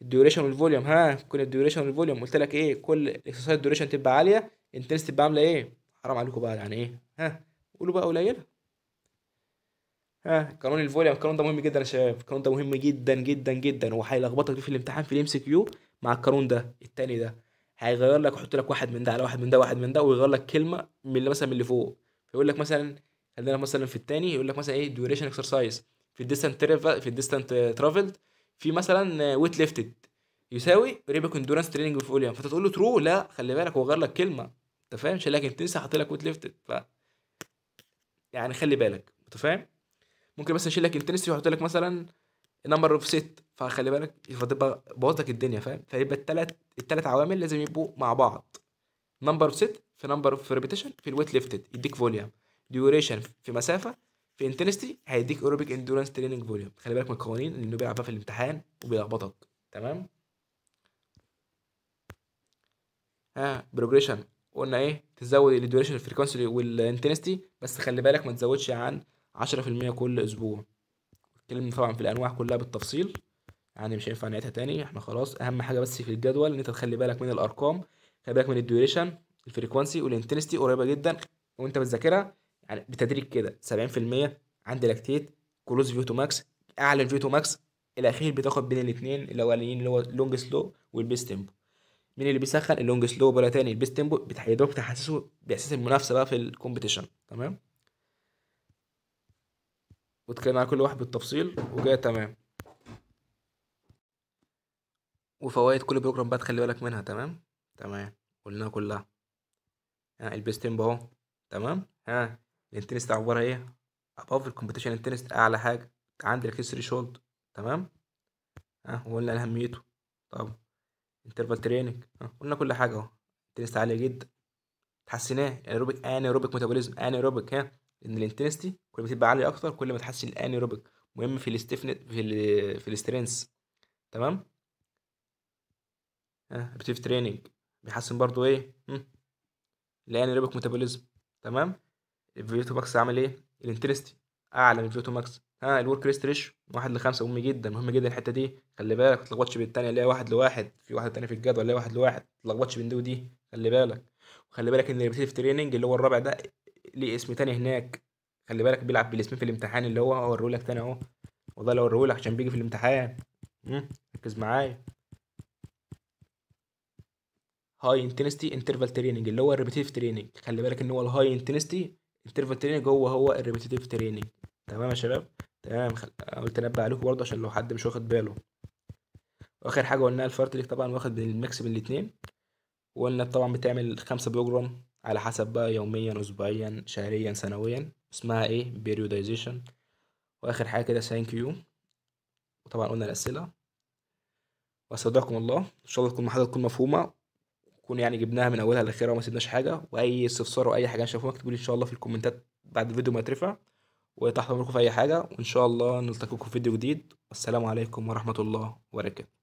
Speaker 1: الديوريشن والفوليوم ها كل الديوريشن والفوليوم قلت لك ايه كل اكسرسايز الديوريشن تبقى عاليه انتنس تبقى عامله ايه حرام عليكم بقى يعني ايه ها قولوا بقى قليله ها قانون الفوليوم القانون ده مهم جدا يا شباب القانون ده مهم جدا جدا جدا وهيلخبطك في الامتحان في الام سي كيو مع القانون ده التاني ده هيغير لك ويحط لك واحد من ده على واحد من ده واحد من ده ويغير لك كلمه من اللي مثلا من اللي فوق فيقول لك مثلا خلينا مثلا في التاني يقول لك مثلا ايه ديوريشن اكسرسايز في الديستانت في الديستانت آه، ترافلد في مثلا ويت ليفتد يساوي ريبك اندورنس تريننج في اوليان فانت تقول له ترو لا خلي بالك هو غير لك كلمه انت فاهم لكن تنسى حاطط لك ويت ليفتد ف يعني خلي بالك انت فاهم ممكن مثلا اشيل لك انتنسي واحط لك مثلا نمبر اوف ست فخلي بالك فتبقى بوظ لك الدنيا فاهم فيبقى الثلاث الثلاث عوامل لازم يبقوا مع بعض نمبر اوف ست في نمبر اوف ريبيتيشن في الويت ليفتد يديك فوليوم ديوريشن في مسافه في انتنستي هيديك اوروبيك اندورنس تريننج فوليوم خلي بالك من القوانين لانه بيلعبها في الامتحان وبيلخبطك تمام ها بروجريشن قلنا ايه تزود الديوريشن الفريكونسي والانتنستي بس خلي بالك ما تزودش عن 10% كل اسبوع اتكلمنا طبعا في الانواع كلها بالتفصيل يعني مش هينفع نعيدها تاني احنا خلاص اهم حاجه بس في الجدول ان انت تخلي بالك من الارقام خلي بالك من الديوريشن الفريكونسي والانتنستي قريبه جدا وانت بتذاكرها يعني بتدريج كده 70% عندي لاكتيت كلوز فيو تو ماكس اعلى فيو تو ماكس الاخير بتاخد بين الاثنين الاولانيين اللي هو اللونج سلو والبيست تيمبو مين اللي بيسخن اللونج سلو ولا تاني البيست تيمبو بتحيدوك تحسسه باحساس المنافسه بقى في الكومبيتيشن تمام واتكلمنا على كل واحد بالتفصيل وجاي تمام وفوائد كل بروجرام بقى تخلي بالك منها تمام تمام قلناها كلها ها البيست تيمبو اهو تمام ها الانترست عبارة ايه above الكومبيتيشن انترست اعلى حاجة عندي الكيس ريشولد تمام اه وقلنا اهميته طب انترفال تريننج اه قلنا كل حاجة اهو انترست عالية جدا تحسناه انيروبيك انيروبيك ميتابوليزم انيروبيك ها ان الانتنستي كل ما تبقى عالية اكتر كل ما تحسن الانيروبيك مهم في الاستفن في الـ في الاسترينس تمام ها اه. تريننج بيحسن برضو ايه الانيروبيك ميتابوليزم تمام تو ماكس عامل ايه الانترستي اعلى من تو ماكس ها الورك ريست ريشيو 1 ل 5 مهم جدا مهم جدا الحته دي خلي بالك ما تتلخبطش بالثانيه اللي هي 1 لواحد في واحده ثانيه في الجدول اللي هي 1 لواحد ما تتلخبطش بين دي ودي خلي بالك وخلي بالك ان الريبيتيف تريننج اللي هو الرابع ده ليه اسم ثاني هناك خلي بالك بيلعب بالاسمين في الامتحان اللي هو هوريهولك ثاني اهو والله لو هوريهولك عشان بيجي في الامتحان ركز معايا هاي انتنستي انترفال تريننج اللي هو الريبيتيف تريننج خلي بالك ان هو الهاي انتنستي الانترفال تريننج هو هو الريبيتيتيف تريننج تمام يا شباب تمام قلت انبه عليكم برضه عشان لو حد مش واخد باله واخر حاجه قلناها الفارتليك طبعا واخد الميكس بين الاثنين وقلنا طبعا بتعمل خمسة بروجرام على حسب بقى يوميا اسبوعيا شهريا سنويا اسمها ايه بيريودايزيشن واخر حاجه كده ثانك يو وطبعا قلنا الاسئله واستودعكم الله ان شاء الله تكون المحاضره تكون مفهومه نكون يعني جبناها من اولها لاخرها وما سيبناش حاجه واي استفسار واي حاجه شافوها اكتبوا لي ان شاء الله في الكومنتات بعد الفيديو ما يترفع وتحت امركم في اي حاجه وان شاء الله نلتقيكم في فيديو جديد والسلام عليكم ورحمه الله وبركاته